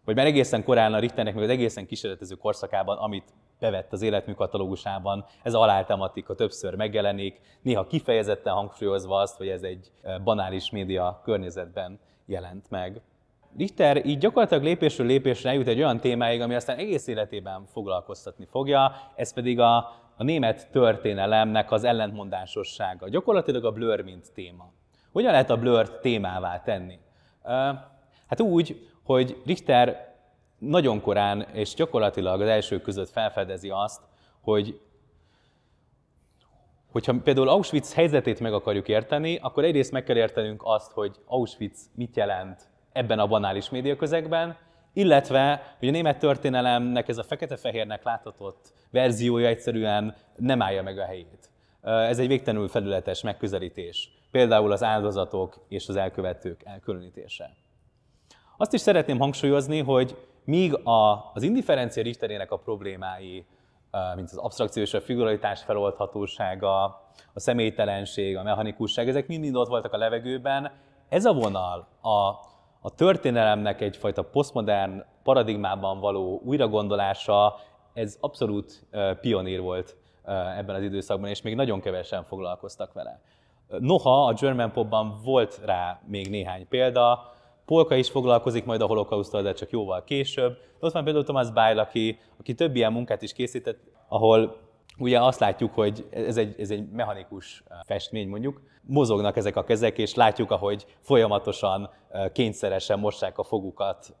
Vagy már egészen korán a Richternek, még az egészen kísérletező korszakában, amit bevett az életmű katalógusában. Ez aláltematika többször megjelenik, néha kifejezetten hangsúlyozva azt, hogy ez egy eh, banális média környezetben jelent meg. Richter így gyakorlatilag lépésről lépésre eljut egy olyan témáig, ami aztán egész életében foglalkoztatni fogja, ez pedig a, a német történelemnek az ellentmondásossága. Gyakorlatilag a blur mint téma. Hogyan lehet a blur témává tenni? Eh, hát úgy, hogy Richter nagyon korán és gyakorlatilag az első között felfedezi azt, hogy hogyha például Auschwitz helyzetét meg akarjuk érteni, akkor egyrészt meg kell értenünk azt, hogy Auschwitz mit jelent ebben a banális médiaközegben, illetve, hogy a német történelemnek ez a fekete-fehérnek láthatott verziója egyszerűen nem állja meg a helyét. Ez egy végtelenül felületes megközelítés, például az áldozatok és az elkövetők elkülönítése. Azt is szeretném hangsúlyozni, hogy Míg a, az indifferencia Richterének a problémái, mint az abstrakció és a figuralitás feloldhatósága, a személytelenség, a mechanikusság, ezek mind-mind ott voltak a levegőben. Ez a vonal a, a történelemnek egyfajta posztmodern paradigmában való újragondolása, ez abszolút pionír volt ebben az időszakban, és még nagyon kevesen foglalkoztak vele. Noha a German Popban volt rá még néhány példa, Polka is foglalkozik majd a holokausztal, de csak jóval később. De ott van például Tomás Bájl, aki, aki több ilyen munkát is készített, ahol ugye azt látjuk, hogy ez egy, ez egy mechanikus festmény mondjuk, mozognak ezek a kezek, és látjuk, ahogy folyamatosan, kényszeresen mossák a fogukat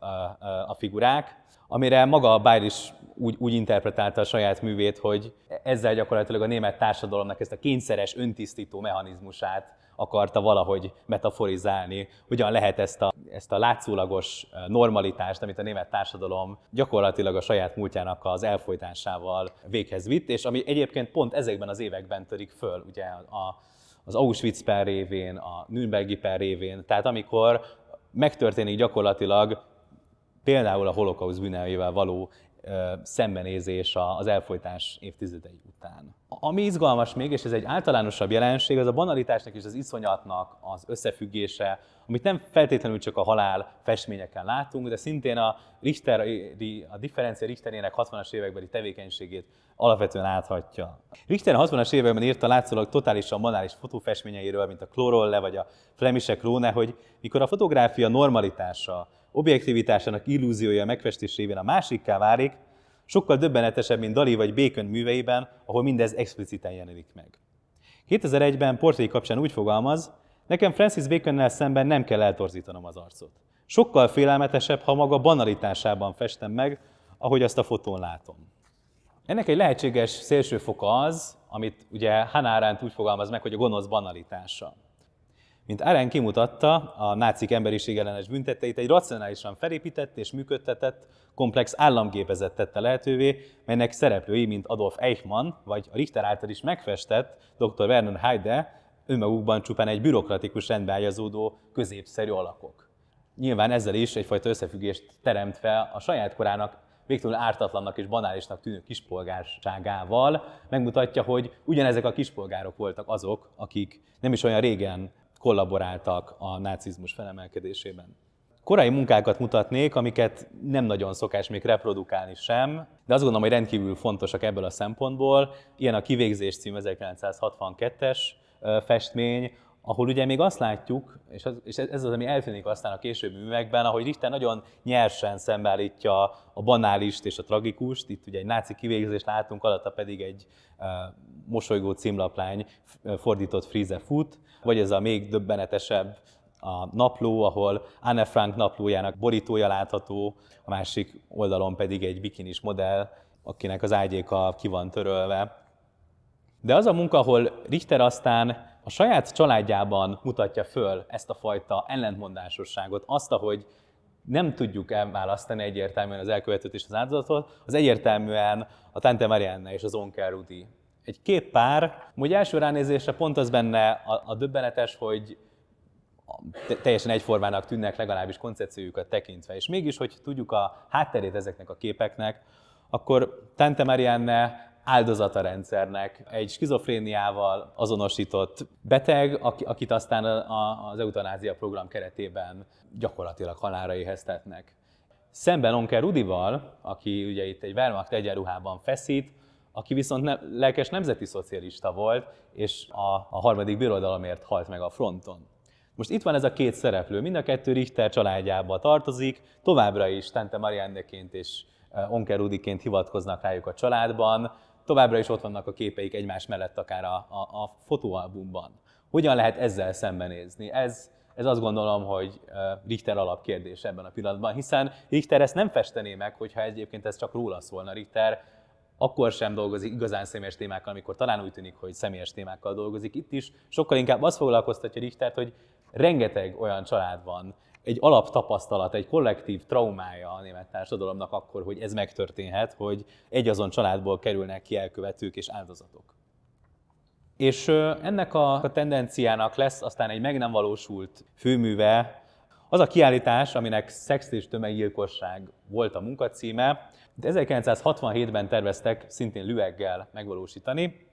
a figurák, amire maga Bájl is úgy, úgy interpretálta a saját művét, hogy e-, ezzel gyakorlatilag a német társadalomnak ezt a kényszeres öntisztító mechanizmusát akarta valahogy metaforizálni, hogyan lehet ezt a, ezt a látszólagos normalitást, amit a német társadalom gyakorlatilag a saját múltjának az elfolytásával véghez vitt, és ami egyébként pont ezekben az években törik föl, ugye a, az Auschwitz per révén, a Nürnbergi per révén, tehát amikor megtörténik gyakorlatilag például a holokausz bűnelmével való ö, szembenézés az elfolytás évtizedei után. Ami izgalmas még, és ez egy általánosabb jelenség, az a banalitásnak és az iszonyatnak az összefüggése, amit nem feltétlenül csak a halál festményeken látunk, de szintén a, Richter, a differencia Richterének 60-as évekbeli tevékenységét alapvetően áthatja. Richter a 60-as években írta látszólag totálisan banális fotófestményeiről, mint a Klorolle vagy a Flemisek Króne, hogy mikor a fotográfia normalitása, objektivitásának illúziója megfestés révén a másikká válik, Sokkal döbbenetesebb, mint Dali vagy Bacon műveiben, ahol mindez expliciten jelenik meg. 2001-ben portré kapcsán úgy fogalmaz, nekem Francis Baconnel szemben nem kell eltorzítanom az arcot. Sokkal félelmetesebb, ha maga banalitásában festem meg, ahogy azt a fotón látom. Ennek egy lehetséges szélső foka az, amit ugye Hannah Arendt úgy fogalmaz meg, hogy a gonosz banalitása. Mint Arendt kimutatta, a nácik emberiség ellenes büntetteit egy racionálisan felépített és működtetett komplex államgépezet tette lehetővé, melynek szereplői, mint Adolf Eichmann vagy a Richter által is megfestett dr. Werner Heide önmagukban csupán egy bürokratikus rendbeágyazódó középszerű alakok. Nyilván ezzel is egyfajta összefüggést teremt fel a saját korának végtelenül ártatlannak és banálisnak tűnő kispolgárságával, megmutatja, hogy ugyanezek a kispolgárok voltak azok, akik nem is olyan régen kollaboráltak a nácizmus felemelkedésében korai munkákat mutatnék, amiket nem nagyon szokás még reprodukálni sem, de azt gondolom, hogy rendkívül fontosak ebből a szempontból. Ilyen a Kivégzés cím 1962-es festmény, ahol ugye még azt látjuk, és, az, és ez az, ami eltűnik aztán a későbbi művekben, ahogy Richter nagyon nyersen szembeállítja a banálist és a tragikust, itt ugye egy náci kivégzést látunk, alatta pedig egy uh, mosolygó címlaplány fordított fríze fut, vagy ez a még döbbenetesebb a napló, ahol Anne Frank naplójának borítója látható, a másik oldalon pedig egy bikinis modell, akinek az ágyéka ki van törölve. De az a munka, ahol Richter aztán a saját családjában mutatja föl ezt a fajta ellentmondásosságot, azt, ahogy nem tudjuk elválasztani egyértelműen az elkövetőt és az áldozatot, az egyértelműen a Tante Marianne és az Onkel Rudi. Egy két pár, hogy első ránézésre pont az benne a, a döbbenetes, hogy teljesen egyformának tűnnek, legalábbis koncepciójukat tekintve. És mégis, hogy tudjuk a hátterét ezeknek a képeknek, akkor Tante Marianne áldozata rendszernek, egy skizofréniával azonosított beteg, akit aztán az eutanázia program keretében gyakorlatilag halára éheztetnek. Szemben Onker Rudival, aki ugye itt egy Wehrmacht egyenruhában feszít, aki viszont ne, lelkes nemzeti szocialista volt, és a, a harmadik birodalomért halt meg a fronton. Most itt van ez a két szereplő, mind a kettő Richter családjába tartozik, továbbra is Tente Marianneként és e, Onkel Rudiként hivatkoznak rájuk a családban, továbbra is ott vannak a képeik egymás mellett akár a, a, a fotóalbumban. Hogyan lehet ezzel szembenézni? Ez, ez azt gondolom, hogy e, Richter alapkérdés ebben a pillanatban, hiszen Richter ezt nem festené meg, hogyha egyébként ez csak róla szólna. Richter akkor sem dolgozik igazán személyes témákkal, amikor talán úgy tűnik, hogy személyes témákkal dolgozik. Itt is sokkal inkább azt foglalkoztatja Richtert, hogy rengeteg olyan család van, egy alaptapasztalat, egy kollektív traumája a német társadalomnak akkor, hogy ez megtörténhet, hogy egyazon családból kerülnek ki elkövetők és áldozatok. És ennek a tendenciának lesz aztán egy meg nem valósult főműve, az a kiállítás, aminek Szex és tömeggyilkosság volt a munkacíme, 1967-ben terveztek szintén lüeggel megvalósítani,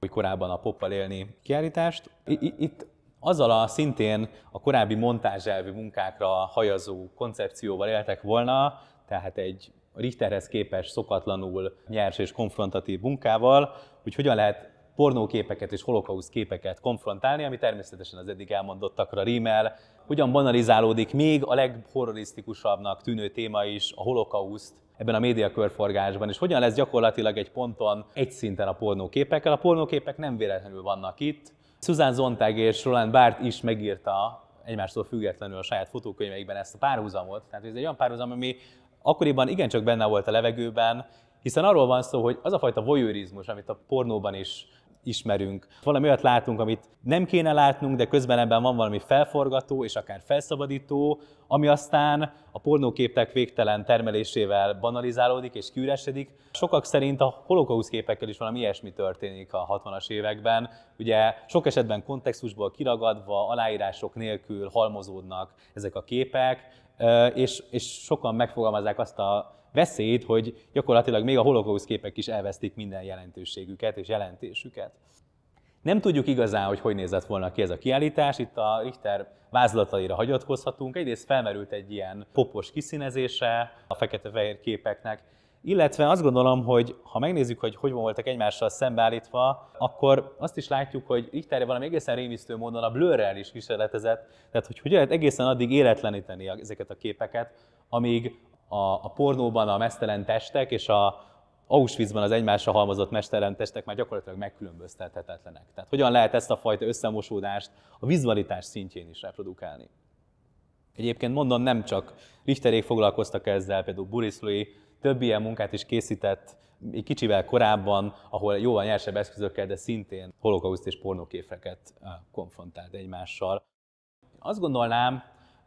hogy korábban a poppal élni kiállítást. Itt azzal a szintén a korábbi montázselvi munkákra hajazó koncepcióval éltek volna, tehát egy Richterhez képes szokatlanul nyers és konfrontatív munkával, hogy hogyan lehet pornóképeket és holokausz képeket konfrontálni, ami természetesen az eddig elmondottakra rímel. Hogyan banalizálódik még a leghorrorisztikusabbnak tűnő téma is, a holokauszt, ebben a médiakörforgásban, és hogyan lesz gyakorlatilag egy ponton egy szinten a pornóképekkel. A pornóképek nem véletlenül vannak itt, Susan Zontag és Roland Barthes is megírta egymástól függetlenül a saját fotókönyveikben ezt a párhuzamot. Tehát ez egy olyan párhuzam, ami akkoriban igencsak benne volt a levegőben, hiszen arról van szó, hogy az a fajta voyeurizmus, amit a pornóban is ismerünk. Valami olyat látunk, amit nem kéne látnunk, de közben ebben van valami felforgató és akár felszabadító, ami aztán a pornóképek végtelen termelésével banalizálódik és kiüresedik. Sokak szerint a holokausz képekkel is valami ilyesmi történik a 60-as években. Ugye sok esetben kontextusból kiragadva, aláírások nélkül halmozódnak ezek a képek, és, és sokan megfogalmazzák azt a veszélyt, hogy gyakorlatilag még a holokausz képek is elvesztik minden jelentőségüket és jelentésüket. Nem tudjuk igazán, hogy hogy nézett volna ki ez a kiállítás. Itt a Richter vázlataira hagyatkozhatunk. Egyrészt felmerült egy ilyen popos kiszínezése a fekete-fehér képeknek, illetve azt gondolom, hogy ha megnézzük, hogy hogy voltak egymással szembeállítva, akkor azt is látjuk, hogy Richterre valami egészen rémisztő módon a blurrel is kísérletezett, tehát hogy hogy lehet egészen addig életleníteni ezeket a képeket, amíg a, a pornóban a mesztelen testek és a Auschwitzban az egymásra halmozott mesztelen testek már gyakorlatilag megkülönböztethetetlenek. Tehát hogyan lehet ezt a fajta összemosódást a vizualitás szintjén is reprodukálni? Egyébként mondom, nem csak Richterék foglalkoztak ezzel, például Buriszlói több ilyen munkát is készített egy kicsivel korábban, ahol jóval nyersebb eszközökkel, de szintén holokauszt és pornóképeket eh, konfrontált egymással. Azt gondolnám,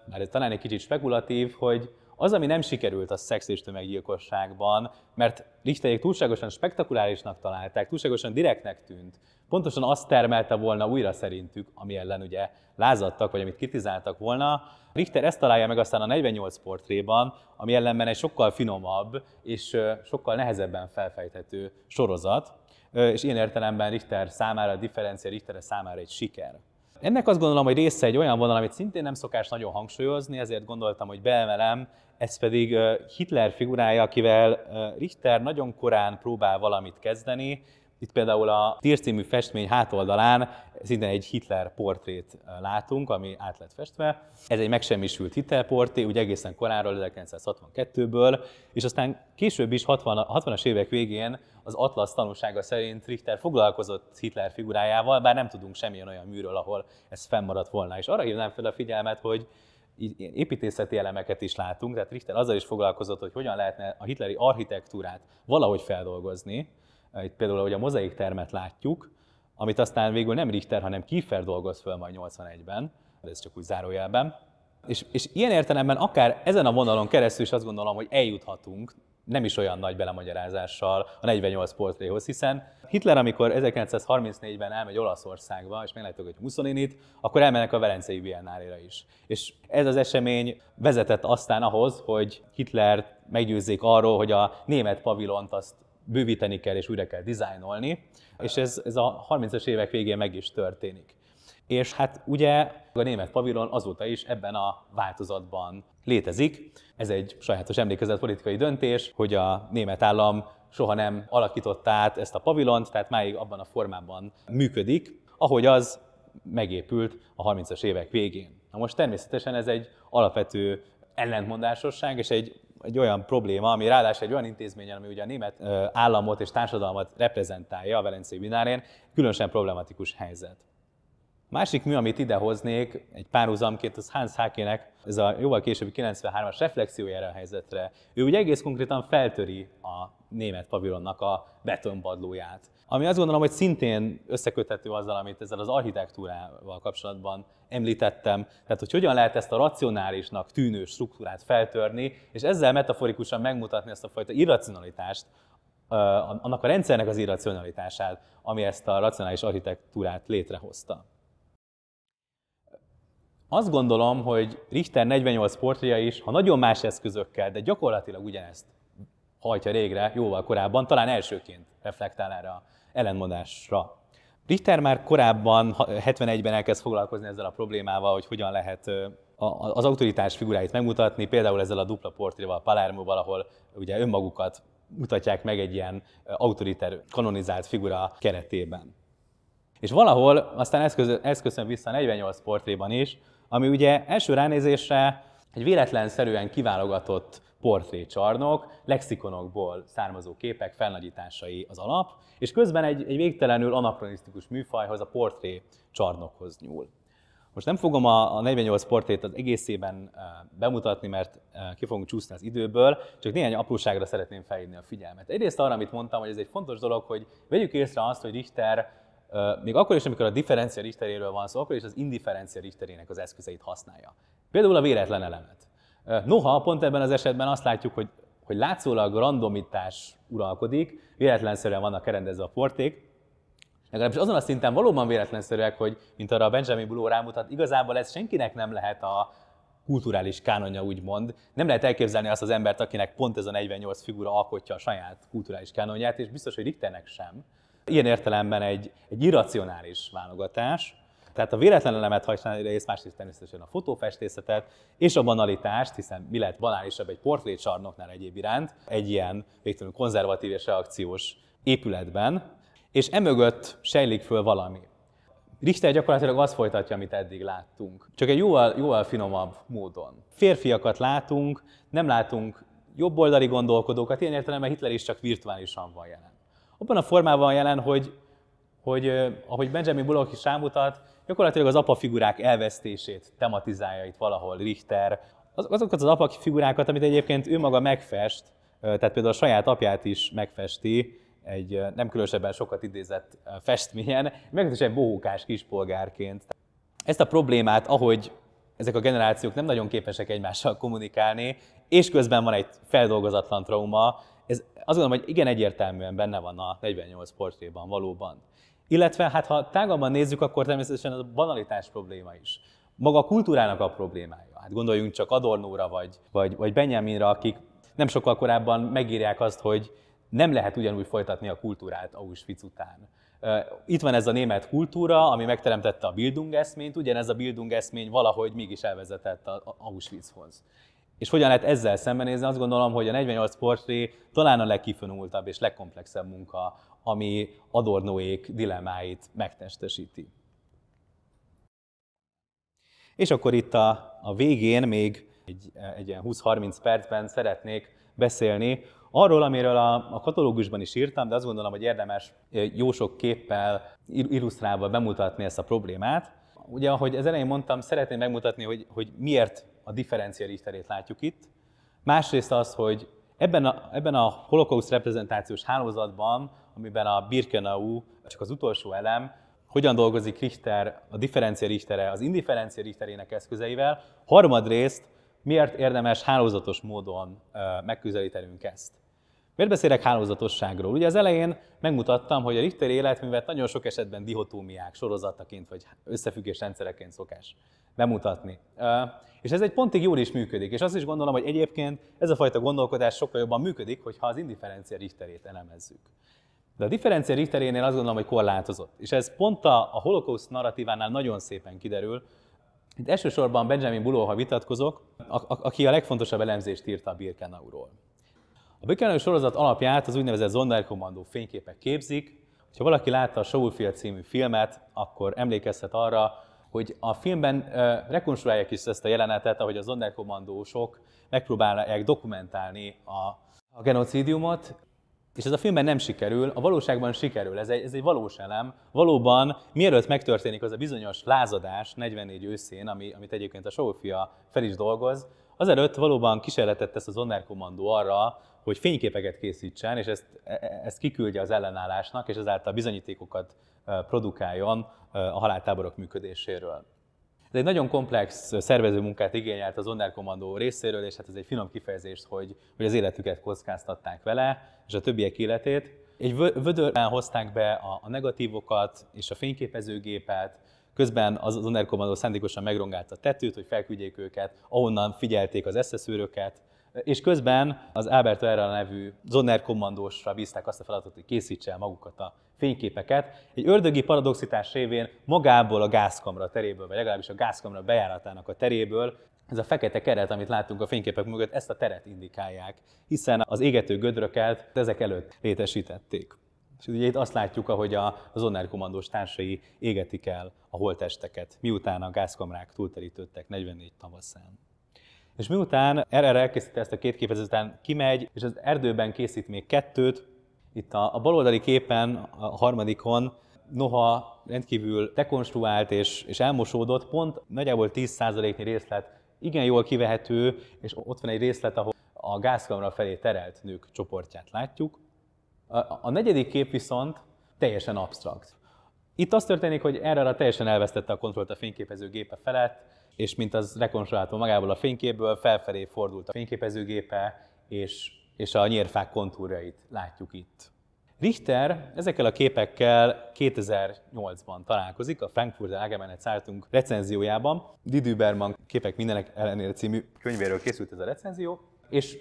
bár ez talán egy kicsit spekulatív, hogy az, ami nem sikerült a szex és tömeggyilkosságban, mert Richterjék túlságosan spektakulárisnak találták, túlságosan direktnek tűnt, pontosan azt termelte volna újra szerintük, ami ellen ugye lázadtak, vagy amit kritizáltak volna. Richter ezt találja meg aztán a 48 portréban, ami ellenben egy sokkal finomabb és sokkal nehezebben felfejthető sorozat, és ilyen értelemben Richter számára, a differencia Richter számára egy siker. Ennek azt gondolom, hogy része egy olyan vonal, amit szintén nem szokás nagyon hangsúlyozni, ezért gondoltam, hogy beemelem, ez pedig Hitler figurája, akivel Richter nagyon korán próbál valamit kezdeni, itt például a Tír című festmény hátoldalán szinte egy Hitler portrét látunk, ami át lett festve. Ez egy megsemmisült Hitler portré, ugye egészen koráról, 1962-ből, és aztán később is, 60, 60-as évek végén az Atlasz tanulsága szerint Richter foglalkozott Hitler figurájával, bár nem tudunk semmilyen olyan műről, ahol ez fennmaradt volna. És arra hívnám fel a figyelmet, hogy építészeti elemeket is látunk, tehát Richter azzal is foglalkozott, hogy hogyan lehetne a hitleri architektúrát valahogy feldolgozni, itt például, hogy a mozaik termet látjuk, amit aztán végül nem Richter, hanem Kiefer dolgoz föl majd 81-ben, ez csak úgy zárójelben. És, és ilyen értelemben akár ezen a vonalon keresztül is azt gondolom, hogy eljuthatunk nem is olyan nagy belemagyarázással a 48 portréhoz, hiszen Hitler, amikor 1934-ben elmegy Olaszországba, és meglátogatja Mussolinit, akkor elmennek a Velencei Biennáléra is. És ez az esemény vezetett aztán ahhoz, hogy Hitler meggyőzzék arról, hogy a német pavilont azt bővíteni kell és újra kell dizájnolni, és ez, ez a 30-as évek végén meg is történik. És hát ugye a német pavilon azóta is ebben a változatban létezik. Ez egy sajátos emlékezett politikai döntés, hogy a német állam soha nem alakította át ezt a pavilont, tehát máig abban a formában működik, ahogy az megépült a 30-as évek végén. Na most természetesen ez egy alapvető ellentmondásosság és egy egy olyan probléma, ami ráadásul egy olyan intézményen, ami ugye a német államot és társadalmat reprezentálja a Velencei Binárén, különösen problematikus helyzet. A másik mű, amit idehoznék, egy párhuzamként, az Hans Hákének, ez a jóval későbbi 93-as reflexiója erre a helyzetre. Ő ugye egész konkrétan feltöri a német pavilonnak a betonpadlóját. Ami azt gondolom, hogy szintén összeköthető azzal, amit ezzel az architektúrával kapcsolatban említettem. Tehát, hogy hogyan lehet ezt a racionálisnak tűnő struktúrát feltörni, és ezzel metaforikusan megmutatni ezt a fajta irracionalitást, annak a rendszernek az irracionalitását, ami ezt a racionális architektúrát létrehozta. Azt gondolom, hogy Richter 48 portréja is, ha nagyon más eszközökkel, de gyakorlatilag ugyanezt hajtja régre, jóval korábban, talán elsőként reflektál erre a ellenmondásra. Richter már korábban, 71-ben elkezd foglalkozni ezzel a problémával, hogy hogyan lehet az autoritás figuráit megmutatni, például ezzel a dupla portréval, Palermo-val, ahol ugye önmagukat mutatják meg egy ilyen autoritár, kanonizált figura keretében. És valahol aztán ezt köszön vissza 48 portréban is, ami ugye első ránézésre egy véletlenszerűen kiválogatott portrécsarnok, lexikonokból származó képek felnagyításai az alap, és közben egy, egy végtelenül anakronisztikus műfajhoz, a csarnokhoz nyúl. Most nem fogom a, a 48 portrét az egészében bemutatni, mert ki fogunk csúszni az időből, csak néhány apróságra szeretném felhívni a figyelmet. Egyrészt arra, amit mondtam, hogy ez egy fontos dolog, hogy vegyük észre azt, hogy Richter még akkor is, amikor a differencia Richteréről van szó, akkor is az indifferencia Richterének az eszközeit használja. Például a véletlen elemet. Noha, pont ebben az esetben azt látjuk, hogy, hogy látszólag randomitás uralkodik, véletlenszerűen vannak rendezve a porték, legalábbis azon a szinten valóban véletlenszerűek, hogy mint arra a Benjamin Buló rámutat, igazából ez senkinek nem lehet a kulturális kánonja, úgymond. Nem lehet elképzelni azt az embert, akinek pont ez a 48 figura alkotja a saját kulturális kánonját, és biztos, hogy Richternek sem. Ilyen értelemben egy, egy irracionális válogatás, tehát a véletlen elemet hajtani rész, másrészt természetesen a fotófestészetet és a banalitást, hiszen mi lehet banálisabb egy portrécsarnoknál egyéb iránt, egy ilyen végtelenül konzervatív és reakciós épületben, és emögött sejlik föl valami. Richter gyakorlatilag azt folytatja, amit eddig láttunk, csak egy jóval, jóval finomabb módon. Férfiakat látunk, nem látunk jobboldali gondolkodókat, ilyen értelemben Hitler is csak virtuálisan van jelen. Abban a formában jelen, hogy, hogy ahogy Benjamin Bullock is rámutat, gyakorlatilag az apa figurák elvesztését tematizálja itt valahol Richter. azokat az apa figurákat, amit egyébként ő maga megfest, tehát például a saját apját is megfesti, egy nem különösebben sokat idézett festményen, egy bohókás kispolgárként. Ezt a problémát, ahogy ezek a generációk nem nagyon képesek egymással kommunikálni, és közben van egy feldolgozatlan trauma, ez azt gondolom, hogy igen egyértelműen benne van a 48 portréban valóban. Illetve hát ha tágabban nézzük, akkor természetesen a banalitás probléma is. Maga a kultúrának a problémája. Hát gondoljunk csak Adornóra vagy, vagy, vagy Benjaminra, akik nem sokkal korábban megírják azt, hogy nem lehet ugyanúgy folytatni a kultúrát Auschwitz után. Itt van ez a német kultúra, ami megteremtette a Bildung eszményt, ugyanez a Bildung eszmény valahogy mégis elvezetett a Auschwitzhoz. És hogyan lehet ezzel szembenézni? Azt gondolom, hogy a 48 portré talán a legkifönultabb és legkomplexebb munka, ami Adornoék dilemmáit megtestesíti. És akkor itt a, a végén még egy, egy ilyen 20-30 percben szeretnék beszélni arról, amiről a, a katalógusban is írtam, de azt gondolom, hogy érdemes eh, jó sok képpel illusztrálva bemutatni ezt a problémát. Ugye, ahogy az elején mondtam, szeretném megmutatni, hogy, hogy miért a differencia Richterét látjuk itt. Másrészt az, hogy ebben a, ebben a holokausz reprezentációs hálózatban, amiben a Birkenau csak az utolsó elem, hogyan dolgozik Richter, a differencia Richtere, az indifferencia Richterének eszközeivel. Harmadrészt, miért érdemes hálózatos módon megközelítenünk ezt. Miért beszélek hálózatosságról? Ugye az elején megmutattam, hogy a Richter életművet nagyon sok esetben dihotómiák, sorozataként vagy összefüggés rendszereként szokás bemutatni. És ez egy pontig jól is működik, és azt is gondolom, hogy egyébként ez a fajta gondolkodás sokkal jobban működik, hogyha az indiferencia Richterét elemezzük. De a differencia Richterénél azt gondolom, hogy korlátozott. És ez pont a, a holokauszt narratívánál nagyon szépen kiderül. Itt elsősorban Benjamin Bulóha vitatkozok, a, a, aki a legfontosabb elemzést írta a Birkenauról. A Buchanan sorozat alapját az úgynevezett Zonderkommandó fényképek képzik. Ha valaki látta a Saulfield című filmet, akkor emlékezhet arra, hogy a filmben rekonstruálják is ezt a jelenetet, ahogy a Zonderkommandósok megpróbálják dokumentálni a, a genocidiumot, és ez a filmben nem sikerül, a valóságban sikerül, ez egy, ez egy valós elem. Valóban, mielőtt megtörténik az a bizonyos lázadás 44 őszén, ami, amit egyébként a Sofia fel is dolgoz, azelőtt valóban kísérletet tesz az Onner Kommandó arra, hogy fényképeket készítsen, és ezt, e, e, ezt kiküldje az ellenállásnak, és ezáltal bizonyítékokat e, produkáljon a haláltáborok működéséről. Ez egy nagyon komplex szervező munkát igényelt az Onderkommandó részéről, és hát ez egy finom kifejezés, hogy, hogy az életüket kockáztatták vele, és a többiek életét. Egy vödörben hozták be a, a negatívokat és a fényképezőgépet, közben az Onderkommandó szándékosan megrongálta a tetőt, hogy felküldjék őket, ahonnan figyelték az eszeszőröket, és közben az Alberto Erra nevű Zonner kommandósra bízták azt a feladatot, hogy készítse el magukat a fényképeket. Egy ördögi paradoxitás révén magából a gázkamra teréből, vagy legalábbis a gázkamra bejáratának a teréből ez a fekete keret, amit látunk a fényképek mögött, ezt a teret indikálják, hiszen az égető gödröket ezek előtt létesítették. És ugye itt azt látjuk, ahogy a, az kommandós társai égetik el a holtesteket, miután a gázkamrák túlterítődtek 44 tavaszán. És miután erre elkészíti ezt a két képet, után kimegy, és az erdőben készít még kettőt. Itt a, a baloldali képen, a harmadikon, noha rendkívül dekonstruált és, és elmosódott, pont nagyjából 10%-nyi részlet igen jól kivehető, és ott van egy részlet, ahol a gázkamra felé terelt nők csoportját látjuk. A, a negyedik kép viszont teljesen absztrakt. Itt az történik, hogy erre teljesen elvesztette a kontrollt a fényképezőgépe felett, és mint az rekonstruálható magából a fényképből, felfelé fordult a fényképezőgépe, és, és a nyírfák kontúrjait látjuk itt. Richter ezekkel a képekkel 2008-ban találkozik a Frankfurt Allgemeine Zeitung recenziójában. Didüberman képek mindenek ellenére című könyvéről készült ez a recenzió, és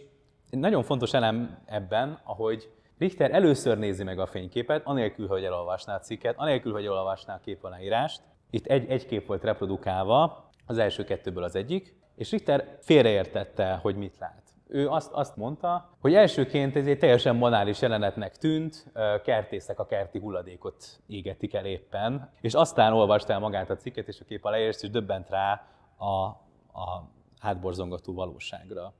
egy nagyon fontos elem ebben, ahogy Richter először nézi meg a fényképet, anélkül, hogy elolvasná a cikket, anélkül, hogy elolvasná a képaláírást. Itt egy, egy kép volt reprodukálva, az első kettőből az egyik, és Richter félreértette, hogy mit lát. Ő azt, azt mondta, hogy elsőként ez egy teljesen banális jelenetnek tűnt, kertészek a kerti hulladékot égetik el éppen, és aztán olvasta el magát a cikket és a kép aláírást, és döbbent rá a, a hátborzongató valóságra.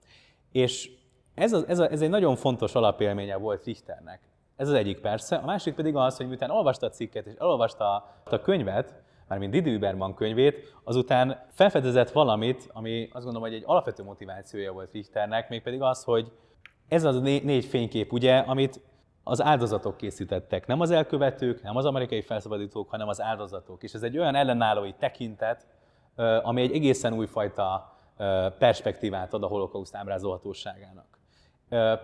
És ez, az, ez, a, ez egy nagyon fontos alapélménye volt Richternek. Ez az egyik persze, a másik pedig az, hogy miután olvasta a cikket és elolvasta a könyvet, mármint Didi Überman könyvét, azután felfedezett valamit, ami azt gondolom, hogy egy alapvető motivációja volt Richternek, mégpedig az, hogy ez az né- négy fénykép, ugye, amit az áldozatok készítettek. Nem az elkövetők, nem az amerikai felszabadítók, hanem az áldozatok. És ez egy olyan ellenállói tekintet, ami egy egészen újfajta perspektívát ad a holokauszt ábrázolhatóságának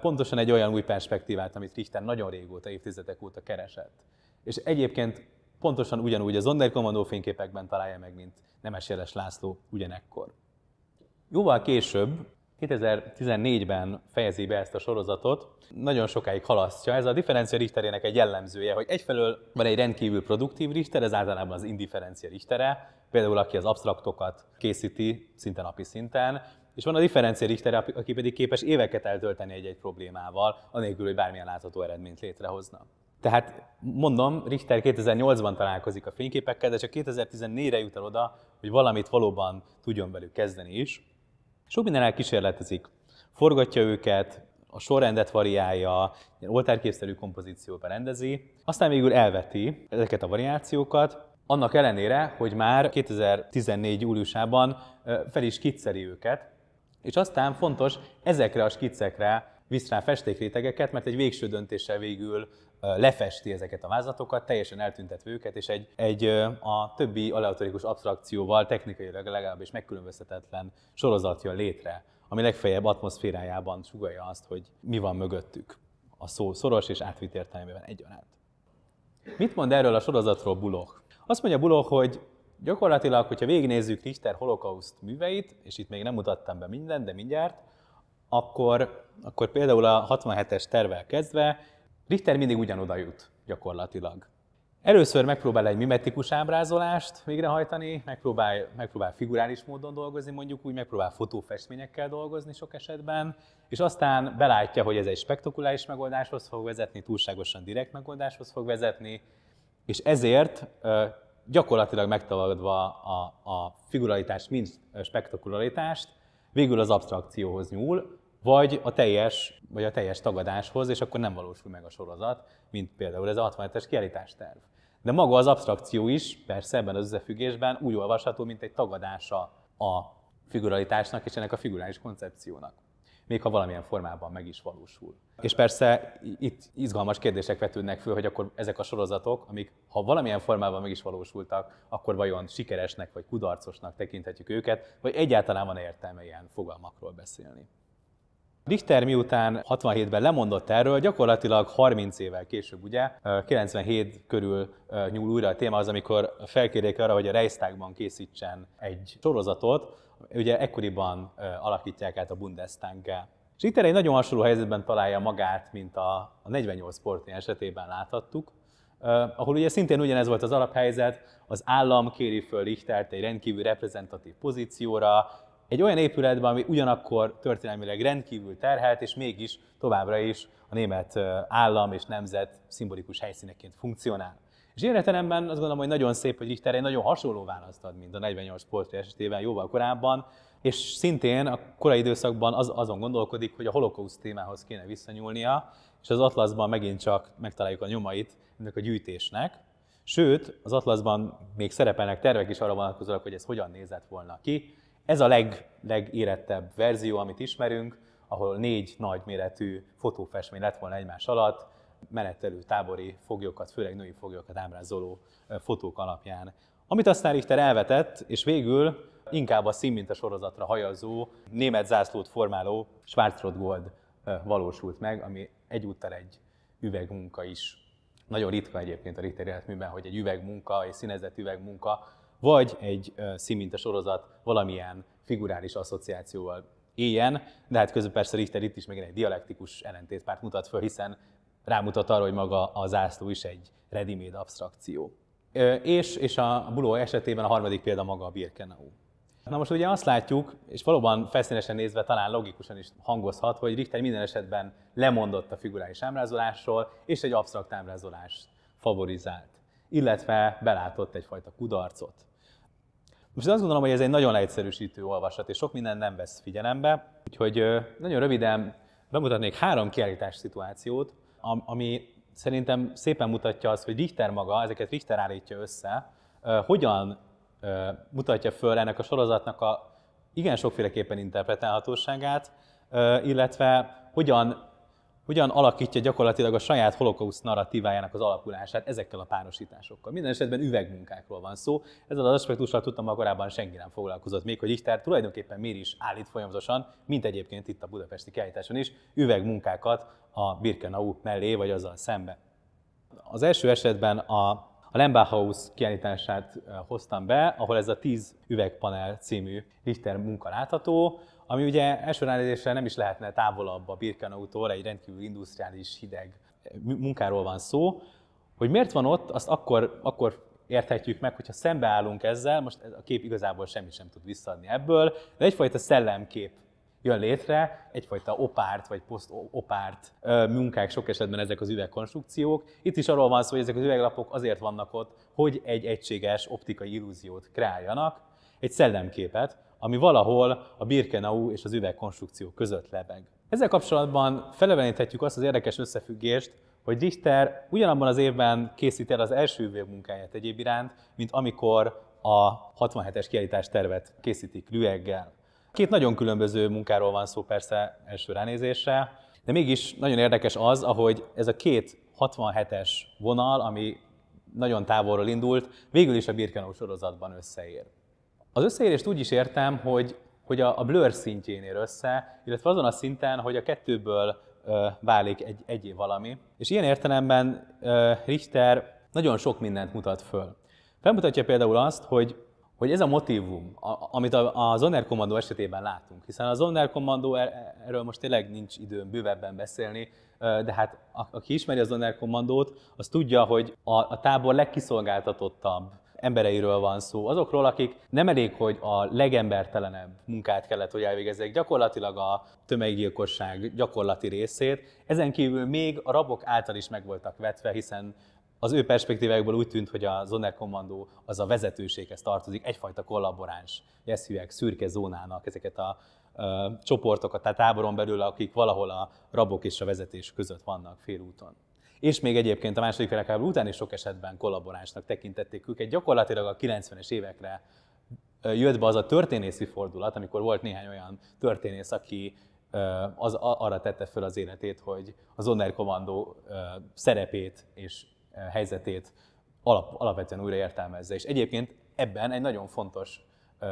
pontosan egy olyan új perspektívát, amit Richter nagyon régóta, évtizedek óta keresett. És egyébként pontosan ugyanúgy az Onderkommandó fényképekben találja meg, mint Nemes Jeles László ugyanekkor. Jóval később, 2014-ben fejezi be ezt a sorozatot, nagyon sokáig halasztja. Ez a differencia Richterének egy jellemzője, hogy egyfelől van egy rendkívül produktív Richter, ez általában az indifferencia Richtere, például aki az absztraktokat készíti szinte napi szinten, és van a terápia, aki pedig képes éveket eltölteni egy-egy problémával, anélkül, hogy bármilyen látható eredményt létrehozna. Tehát mondom, Richter 2008-ban találkozik a fényképekkel, de csak 2014-re jut el oda, hogy valamit valóban tudjon velük kezdeni is. Sok minden elkísérletezik. Forgatja őket, a sorrendet variálja, ilyen oltárképszerű kompozícióba rendezi, aztán végül elveti ezeket a variációkat, annak ellenére, hogy már 2014. júliusában fel is kicseri őket, és aztán fontos ezekre a skiccekre visz rá festékrétegeket, mert egy végső döntéssel végül lefesti ezeket a vázlatokat, teljesen eltüntetve őket, és egy, egy a többi aleatorikus abstrakcióval technikailag legalábbis megkülönböztetetlen sorozat jön létre, ami legfeljebb atmoszférájában sugalja azt, hogy mi van mögöttük a szó szoros és átvitt értelmében egyaránt. Mit mond erről a sorozatról Buloch? Azt mondja Buloch, hogy Gyakorlatilag, hogyha végignézzük Richter holokauszt műveit, és itt még nem mutattam be mindent, de mindjárt, akkor, akkor például a 67-es tervel kezdve Richter mindig ugyanoda jut gyakorlatilag. Először megpróbál egy mimetikus ábrázolást végrehajtani, megpróbál, megpróbál figurális módon dolgozni, mondjuk úgy, megpróbál fotófestményekkel dolgozni sok esetben, és aztán belátja, hogy ez egy spektakuláris megoldáshoz fog vezetni, túlságosan direkt megoldáshoz fog vezetni, és ezért gyakorlatilag megtaladva a, a figuralitást, mint spektakularitást, végül az abstrakcióhoz nyúl, vagy a teljes, vagy a teljes tagadáshoz, és akkor nem valósul meg a sorozat, mint például ez a 67-es terv. De maga az abstrakció is, persze ebben az összefüggésben úgy olvasható, mint egy tagadása a figuralitásnak és ennek a figurális koncepciónak még ha valamilyen formában meg is valósul. És persze itt izgalmas kérdések vetődnek föl, hogy akkor ezek a sorozatok, amik ha valamilyen formában meg is valósultak, akkor vajon sikeresnek vagy kudarcosnak tekinthetjük őket, vagy egyáltalán van értelme ilyen fogalmakról beszélni. Richter miután 67-ben lemondott erről, gyakorlatilag 30 évvel később, ugye, 97 körül nyúl újra a téma az, amikor felkérjék arra, hogy a Reichstagban készítsen egy sorozatot, ugye ekkoriban alakítják át a Bundestaggal. És itt egy nagyon hasonló helyzetben találja magát, mint a 48 sportén esetében láthattuk, ahol ugye szintén ugyanez volt az alaphelyzet, az állam kéri föl Richtert egy rendkívül reprezentatív pozícióra, egy olyan épületben, ami ugyanakkor történelmileg rendkívül terhelt, és mégis továbbra is a német állam és nemzet szimbolikus helyszíneként funkcionál. És én azt gondolom, hogy nagyon szép, hogy Richter egy nagyon hasonló választ ad, mint a 48 portré esetében jóval korábban, és szintén a korai időszakban az, azon gondolkodik, hogy a holokauszt témához kéne visszanyúlnia, és az atlaszban megint csak megtaláljuk a nyomait ennek a gyűjtésnek. Sőt, az atlaszban még szerepelnek tervek is arra vonatkozólag, hogy ez hogyan nézett volna ki, ez a leg, legérettebb verzió, amit ismerünk, ahol négy nagy méretű fotófestmény lett volna egymás alatt, menetelő tábori foglyokat, főleg női foglyokat ábrázoló fotók alapján. Amit aztán Richter elvetett, és végül inkább a színminta sorozatra hajazó, német zászlót formáló Schwarzrot Gold valósult meg, ami egyúttal egy üvegmunka is. Nagyon ritka egyébként a Richter életműben, hogy egy üvegmunka, egy színezett üvegmunka vagy egy színminte sorozat valamilyen figurális asszociációval éljen, de hát közben persze Richter itt is megint egy dialektikus ellentétpárt mutat föl, hiszen rámutat arra, hogy maga a zászló is egy ready-made abstrakció. És, és a Buló esetében a harmadik példa maga a Birkenau. Na most ugye azt látjuk, és valóban felszínesen nézve talán logikusan is hangozhat, hogy Richter minden esetben lemondott a figurális ábrázolásról, és egy absztrakt ábrázolást favorizált, illetve belátott egyfajta kudarcot. Most azt gondolom, hogy ez egy nagyon leegyszerűsítő olvasat, és sok minden nem vesz figyelembe, úgyhogy nagyon röviden bemutatnék három kiállítás szituációt, ami szerintem szépen mutatja azt, hogy Richter maga, ezeket Richter állítja össze, hogyan mutatja föl ennek a sorozatnak a igen sokféleképpen interpretálhatóságát, illetve hogyan hogyan alakítja gyakorlatilag a saját holokauszt narratívájának az alakulását ezekkel a párosításokkal. Minden esetben üvegmunkákról van szó. Ezzel az aspektussal tudtam, hogy korábban senki nem foglalkozott még, hogy Ichter tulajdonképpen miért is állít folyamatosan, mint egyébként itt a budapesti kiállításon is, üvegmunkákat a Birkenau mellé vagy azzal szembe. Az első esetben a a Lembachhaus kiállítását eh, hoztam be, ahol ez a 10 üvegpanel című Richter munka látható, ami ugye első ránézésre nem is lehetne távolabb a Birkenautól, egy rendkívül industriális, hideg munkáról van szó, hogy miért van ott, azt akkor, akkor érthetjük meg, hogyha szembeállunk ezzel, most a kép igazából semmi sem tud visszadni ebből, de egyfajta szellemkép jön létre, egyfajta opárt vagy poszt-opárt munkák, sok esetben ezek az üvegkonstrukciók. Itt is arról van szó, hogy ezek az üveglapok azért vannak ott, hogy egy egységes optikai illúziót kreáljanak, egy szellemképet, ami valahol a Birkenau és az üvegkonstrukció között lebeg. Ezzel kapcsolatban feleveníthetjük azt az érdekes összefüggést, hogy Richter ugyanabban az évben készít el az első üvegmunkáját egyéb iránt, mint amikor a 67-es kiállítás tervet készítik Lüeggel. Két nagyon különböző munkáról van szó persze első ránézésre, de mégis nagyon érdekes az, ahogy ez a két 67-es vonal, ami nagyon távolról indult, végül is a Birkenau sorozatban összeér. Az összeérést úgy is értem, hogy, hogy a, a blur szintjén ér össze, illetve azon a szinten, hogy a kettőből ö, válik egy, egy valami. És ilyen értelemben ö, Richter nagyon sok mindent mutat föl. Felmutatja például azt, hogy hogy ez a motivum, amit a, a Zonner esetében látunk, hiszen a Zonner Kommandó, er, erről most tényleg nincs időm bővebben beszélni, de hát aki ismeri a Zoner Commandót, az tudja, hogy a, a tábor legkiszolgáltatottabb embereiről van szó, azokról, akik nem elég, hogy a legembertelenebb munkát kellett, hogy elvégezzék, gyakorlatilag a tömeggyilkosság gyakorlati részét, ezen kívül még a rabok által is meg voltak vetve, hiszen az ő perspektívájukból úgy tűnt, hogy a zonerkommandó az a vezetőséghez tartozik, egyfajta kollaboráns, ezt hívják szürke zónának ezeket a ö, csoportokat, tehát táboron belül, akik valahol a rabok és a vezetés között vannak félúton és még egyébként a második világháború után is sok esetben kollaboránsnak tekintették őket. Gyakorlatilag a 90-es évekre jött be az a történészi fordulat, amikor volt néhány olyan történész, aki az, arra tette föl az életét, hogy az Onderkommandó szerepét és helyzetét alap, alapvetően újraértelmezze. És egyébként ebben egy nagyon fontos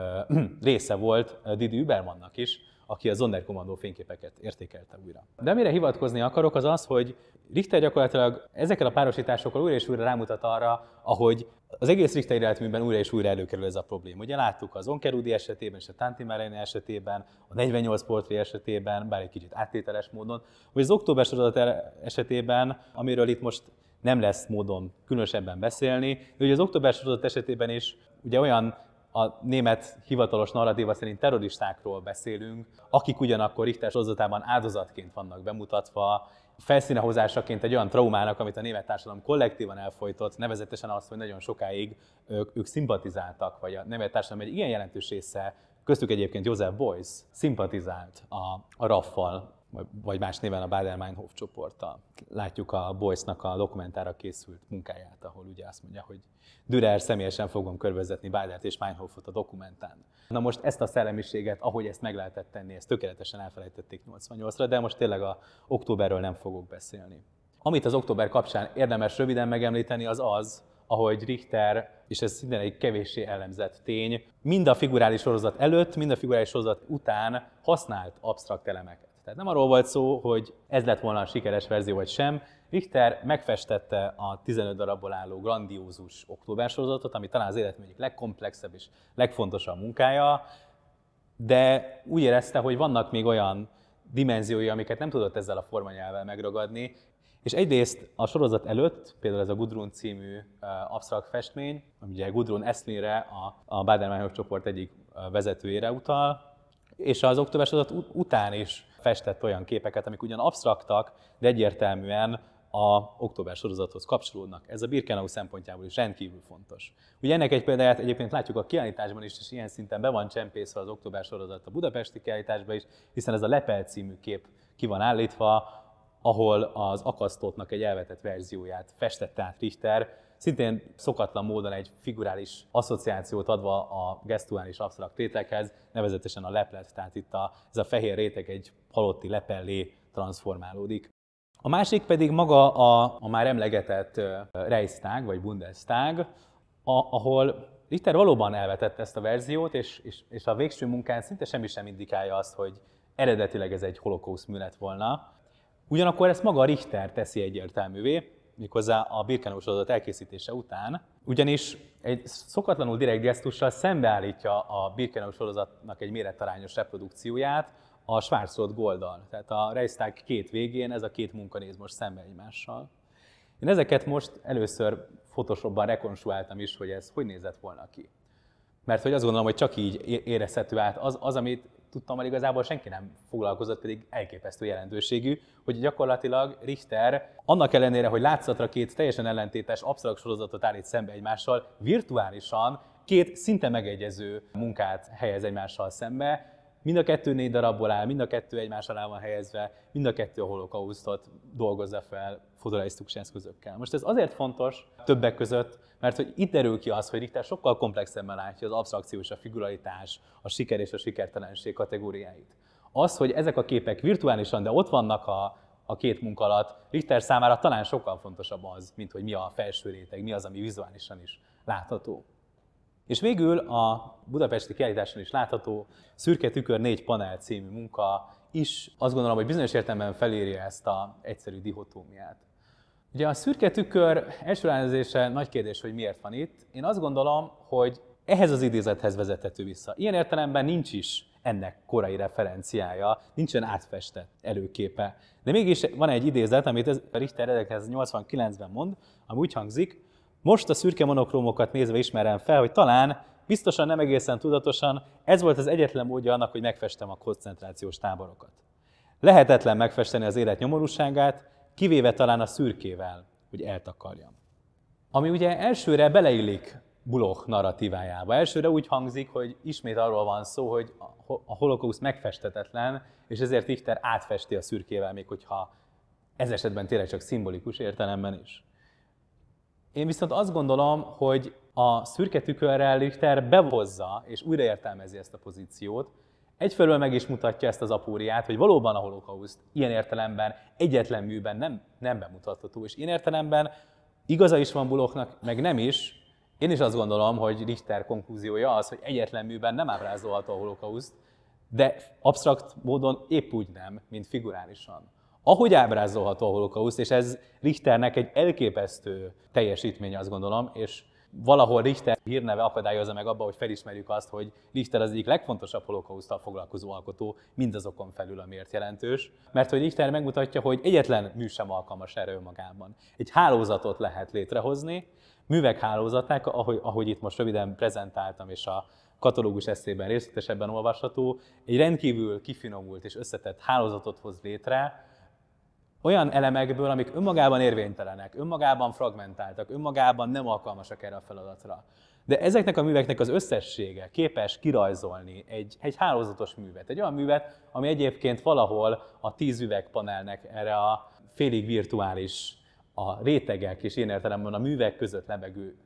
része volt Didi Übermannak is, aki a Zonderkommandó fényképeket értékelte újra. De amire hivatkozni akarok, az az, hogy Richter gyakorlatilag ezekkel a párosításokkal újra és újra rámutat arra, ahogy az egész Richter életműben újra és újra előkerül ez a probléma. Ugye láttuk az Onkerudi esetében, és a Tantimerén esetében, a 48 portré esetében, bár egy kicsit áttételes módon, vagy az október sorozat e- esetében, amiről itt most nem lesz módon különösebben beszélni, de ugye az október sorozat esetében is ugye olyan a német hivatalos narratíva szerint terroristákról beszélünk, akik ugyanakkor Richter sorozatában áldozatként vannak bemutatva, felszínehozásaként egy olyan traumának, amit a német társadalom kollektívan elfolytott, nevezetesen azt, hogy nagyon sokáig ők, ők szimpatizáltak, vagy a német társadalom egy ilyen jelentős része, köztük egyébként Joseph Beuys szimpatizált a, a raffal, vagy más néven a Bader-Meinhof csoporttal. Látjuk a Boyce-nak a dokumentára készült munkáját, ahol ugye azt mondja, hogy Dürer személyesen fogom körbezetni Bádert és Meinhofot a dokumentán. Na most ezt a szellemiséget, ahogy ezt meg lehetett tenni, ezt tökéletesen elfelejtették 88-ra, de most tényleg a októberről nem fogok beszélni. Amit az október kapcsán érdemes röviden megemlíteni, az az, ahogy Richter, és ez minden egy kevéssé elemzett tény, mind a figurális sorozat előtt, mind a figurális sorozat után használt absztrakt elemeket. Tehát nem arról volt szó, hogy ez lett volna a sikeres verzió vagy sem. Richter megfestette a 15 darabból álló grandiózus október sorozatot, ami talán az életmű egyik legkomplexebb és legfontosabb munkája, de úgy érezte, hogy vannak még olyan dimenziói, amiket nem tudott ezzel a formanyelvvel megragadni, és egyrészt a sorozat előtt, például ez a Gudrun című eh, absztrakt festmény, ami ugye Gudrun Eszlinre, a, a bader csoport egyik eh, vezetőjére utal, és az október adat után is festett olyan képeket, amik ugyan absztraktak, de egyértelműen a október sorozathoz kapcsolódnak. Ez a Birkenau szempontjából is rendkívül fontos. Ugye ennek egy példáját egyébként látjuk a kiállításban is, és ilyen szinten be van csempészve az október sorozat a budapesti kiállításban is, hiszen ez a Lepel című kép ki van állítva, ahol az akasztótnak egy elvetett verzióját festette át Richter, szintén szokatlan módon egy figurális asszociációt adva a gesztuális absztrakt réteghez, nevezetesen a leplet, tehát itt a, ez a fehér réteg egy halotti lepellé transformálódik. A másik pedig maga a, a már emlegetett Reichstag vagy Bundestag, a, ahol Richter valóban elvetett ezt a verziót, és, és, és a végső munkán szinte semmi sem indikálja azt, hogy eredetileg ez egy holokausz mű lett volna. Ugyanakkor ezt maga Richter teszi egyértelművé, méghozzá a birkánós sorozat elkészítése után, ugyanis egy szokatlanul direkt gesztussal szembeállítja a birkánós sorozatnak egy méretarányos reprodukcióját a Schwarzschild Goldal. Tehát a Reichstag két végén ez a két munka néz most szembe egymással. Én ezeket most először Photoshopban rekonstruáltam is, hogy ez hogy nézett volna ki. Mert hogy azt gondolom, hogy csak így érezhető át az, az amit tudtam, igazából senki nem foglalkozott, pedig elképesztő jelentőségű, hogy gyakorlatilag Richter annak ellenére, hogy látszatra két teljesen ellentétes absztrakt sorozatot állít szembe egymással, virtuálisan két szinte megegyező munkát helyez egymással szembe, Mind a kettő négy darabból áll, mind a kettő egymás alá van helyezve, mind a kettő a holokausztot dolgozza fel fotorealisztikus eszközökkel. Most ez azért fontos többek között, mert hogy itt derül ki az, hogy Richter sokkal komplexebben látja az absztrakció és a figuralitás, a siker és a sikertelenség kategóriáit. Az, hogy ezek a képek virtuálisan, de ott vannak a a két munka alatt, Richter számára talán sokkal fontosabb az, mint hogy mi a felső réteg, mi az, ami vizuálisan is látható. És végül a budapesti kiállításon is látható Szürke Tükör négy panel című munka is azt gondolom, hogy bizonyos értelemben felírja ezt a egyszerű dihotómiát. Ugye a szürke tükör első ránézése nagy kérdés, hogy miért van itt. Én azt gondolom, hogy ehhez az idézethez vezethető vissza. Ilyen értelemben nincs is ennek korai referenciája, nincsen átfestett előképe. De mégis van egy idézet, amit Richter 1989-ben mond, ami úgy hangzik, most a szürke monokrómokat nézve ismerem fel, hogy talán biztosan nem egészen tudatosan ez volt az egyetlen módja annak, hogy megfestem a koncentrációs táborokat. Lehetetlen megfesteni az élet nyomorúságát, kivéve talán a szürkével, hogy eltakarjam. Ami ugye elsőre beleillik Buloch narratívájába. Elsőre úgy hangzik, hogy ismét arról van szó, hogy a holokausz megfestetetlen, és ezért Richter átfesti a szürkével, még hogyha ez esetben tényleg csak szimbolikus értelemben is. Én viszont azt gondolom, hogy a szürke tükörrel Richter behozza és újraértelmezi ezt a pozíciót, egyfelől meg is mutatja ezt az apóriát, hogy valóban a holokauszt ilyen értelemben egyetlen műben nem, nem bemutatható, és ilyen értelemben igaza is van Buloknak, meg nem is, én is azt gondolom, hogy Richter konklúziója az, hogy egyetlen műben nem ábrázolható a holokauszt, de absztrakt módon épp úgy nem, mint figurálisan ahogy ábrázolható a holokauszt, és ez Richternek egy elképesztő teljesítmény, azt gondolom, és valahol Richter hírneve akadályozza meg abba, hogy felismerjük azt, hogy Richter az egyik legfontosabb holokausztal foglalkozó alkotó mindazokon felül, amiért jelentős, mert hogy Richter megmutatja, hogy egyetlen mű sem alkalmas erre önmagában. Egy hálózatot lehet létrehozni, művek hálózatnak, ahogy, ahogy itt most röviden prezentáltam, és a katalógus eszében részletesebben olvasható, egy rendkívül kifinomult és összetett hálózatot hoz létre, olyan elemekből, amik önmagában érvénytelenek, önmagában fragmentáltak, önmagában nem alkalmasak erre a feladatra. De ezeknek a műveknek az összessége képes kirajzolni egy, egy hálózatos művet, egy olyan művet, ami egyébként valahol a tíz üvegpanelnek erre a félig virtuális, a rétegek és én értelemben a művek között lebegő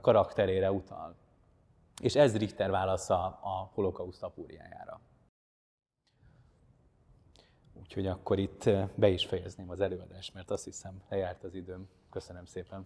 karakterére utal. És ez Richter válasza a holokauszt apúriájára. Úgyhogy akkor itt eh, be is fejezném az előadást, mert azt hiszem lejárt az időm. Köszönöm szépen!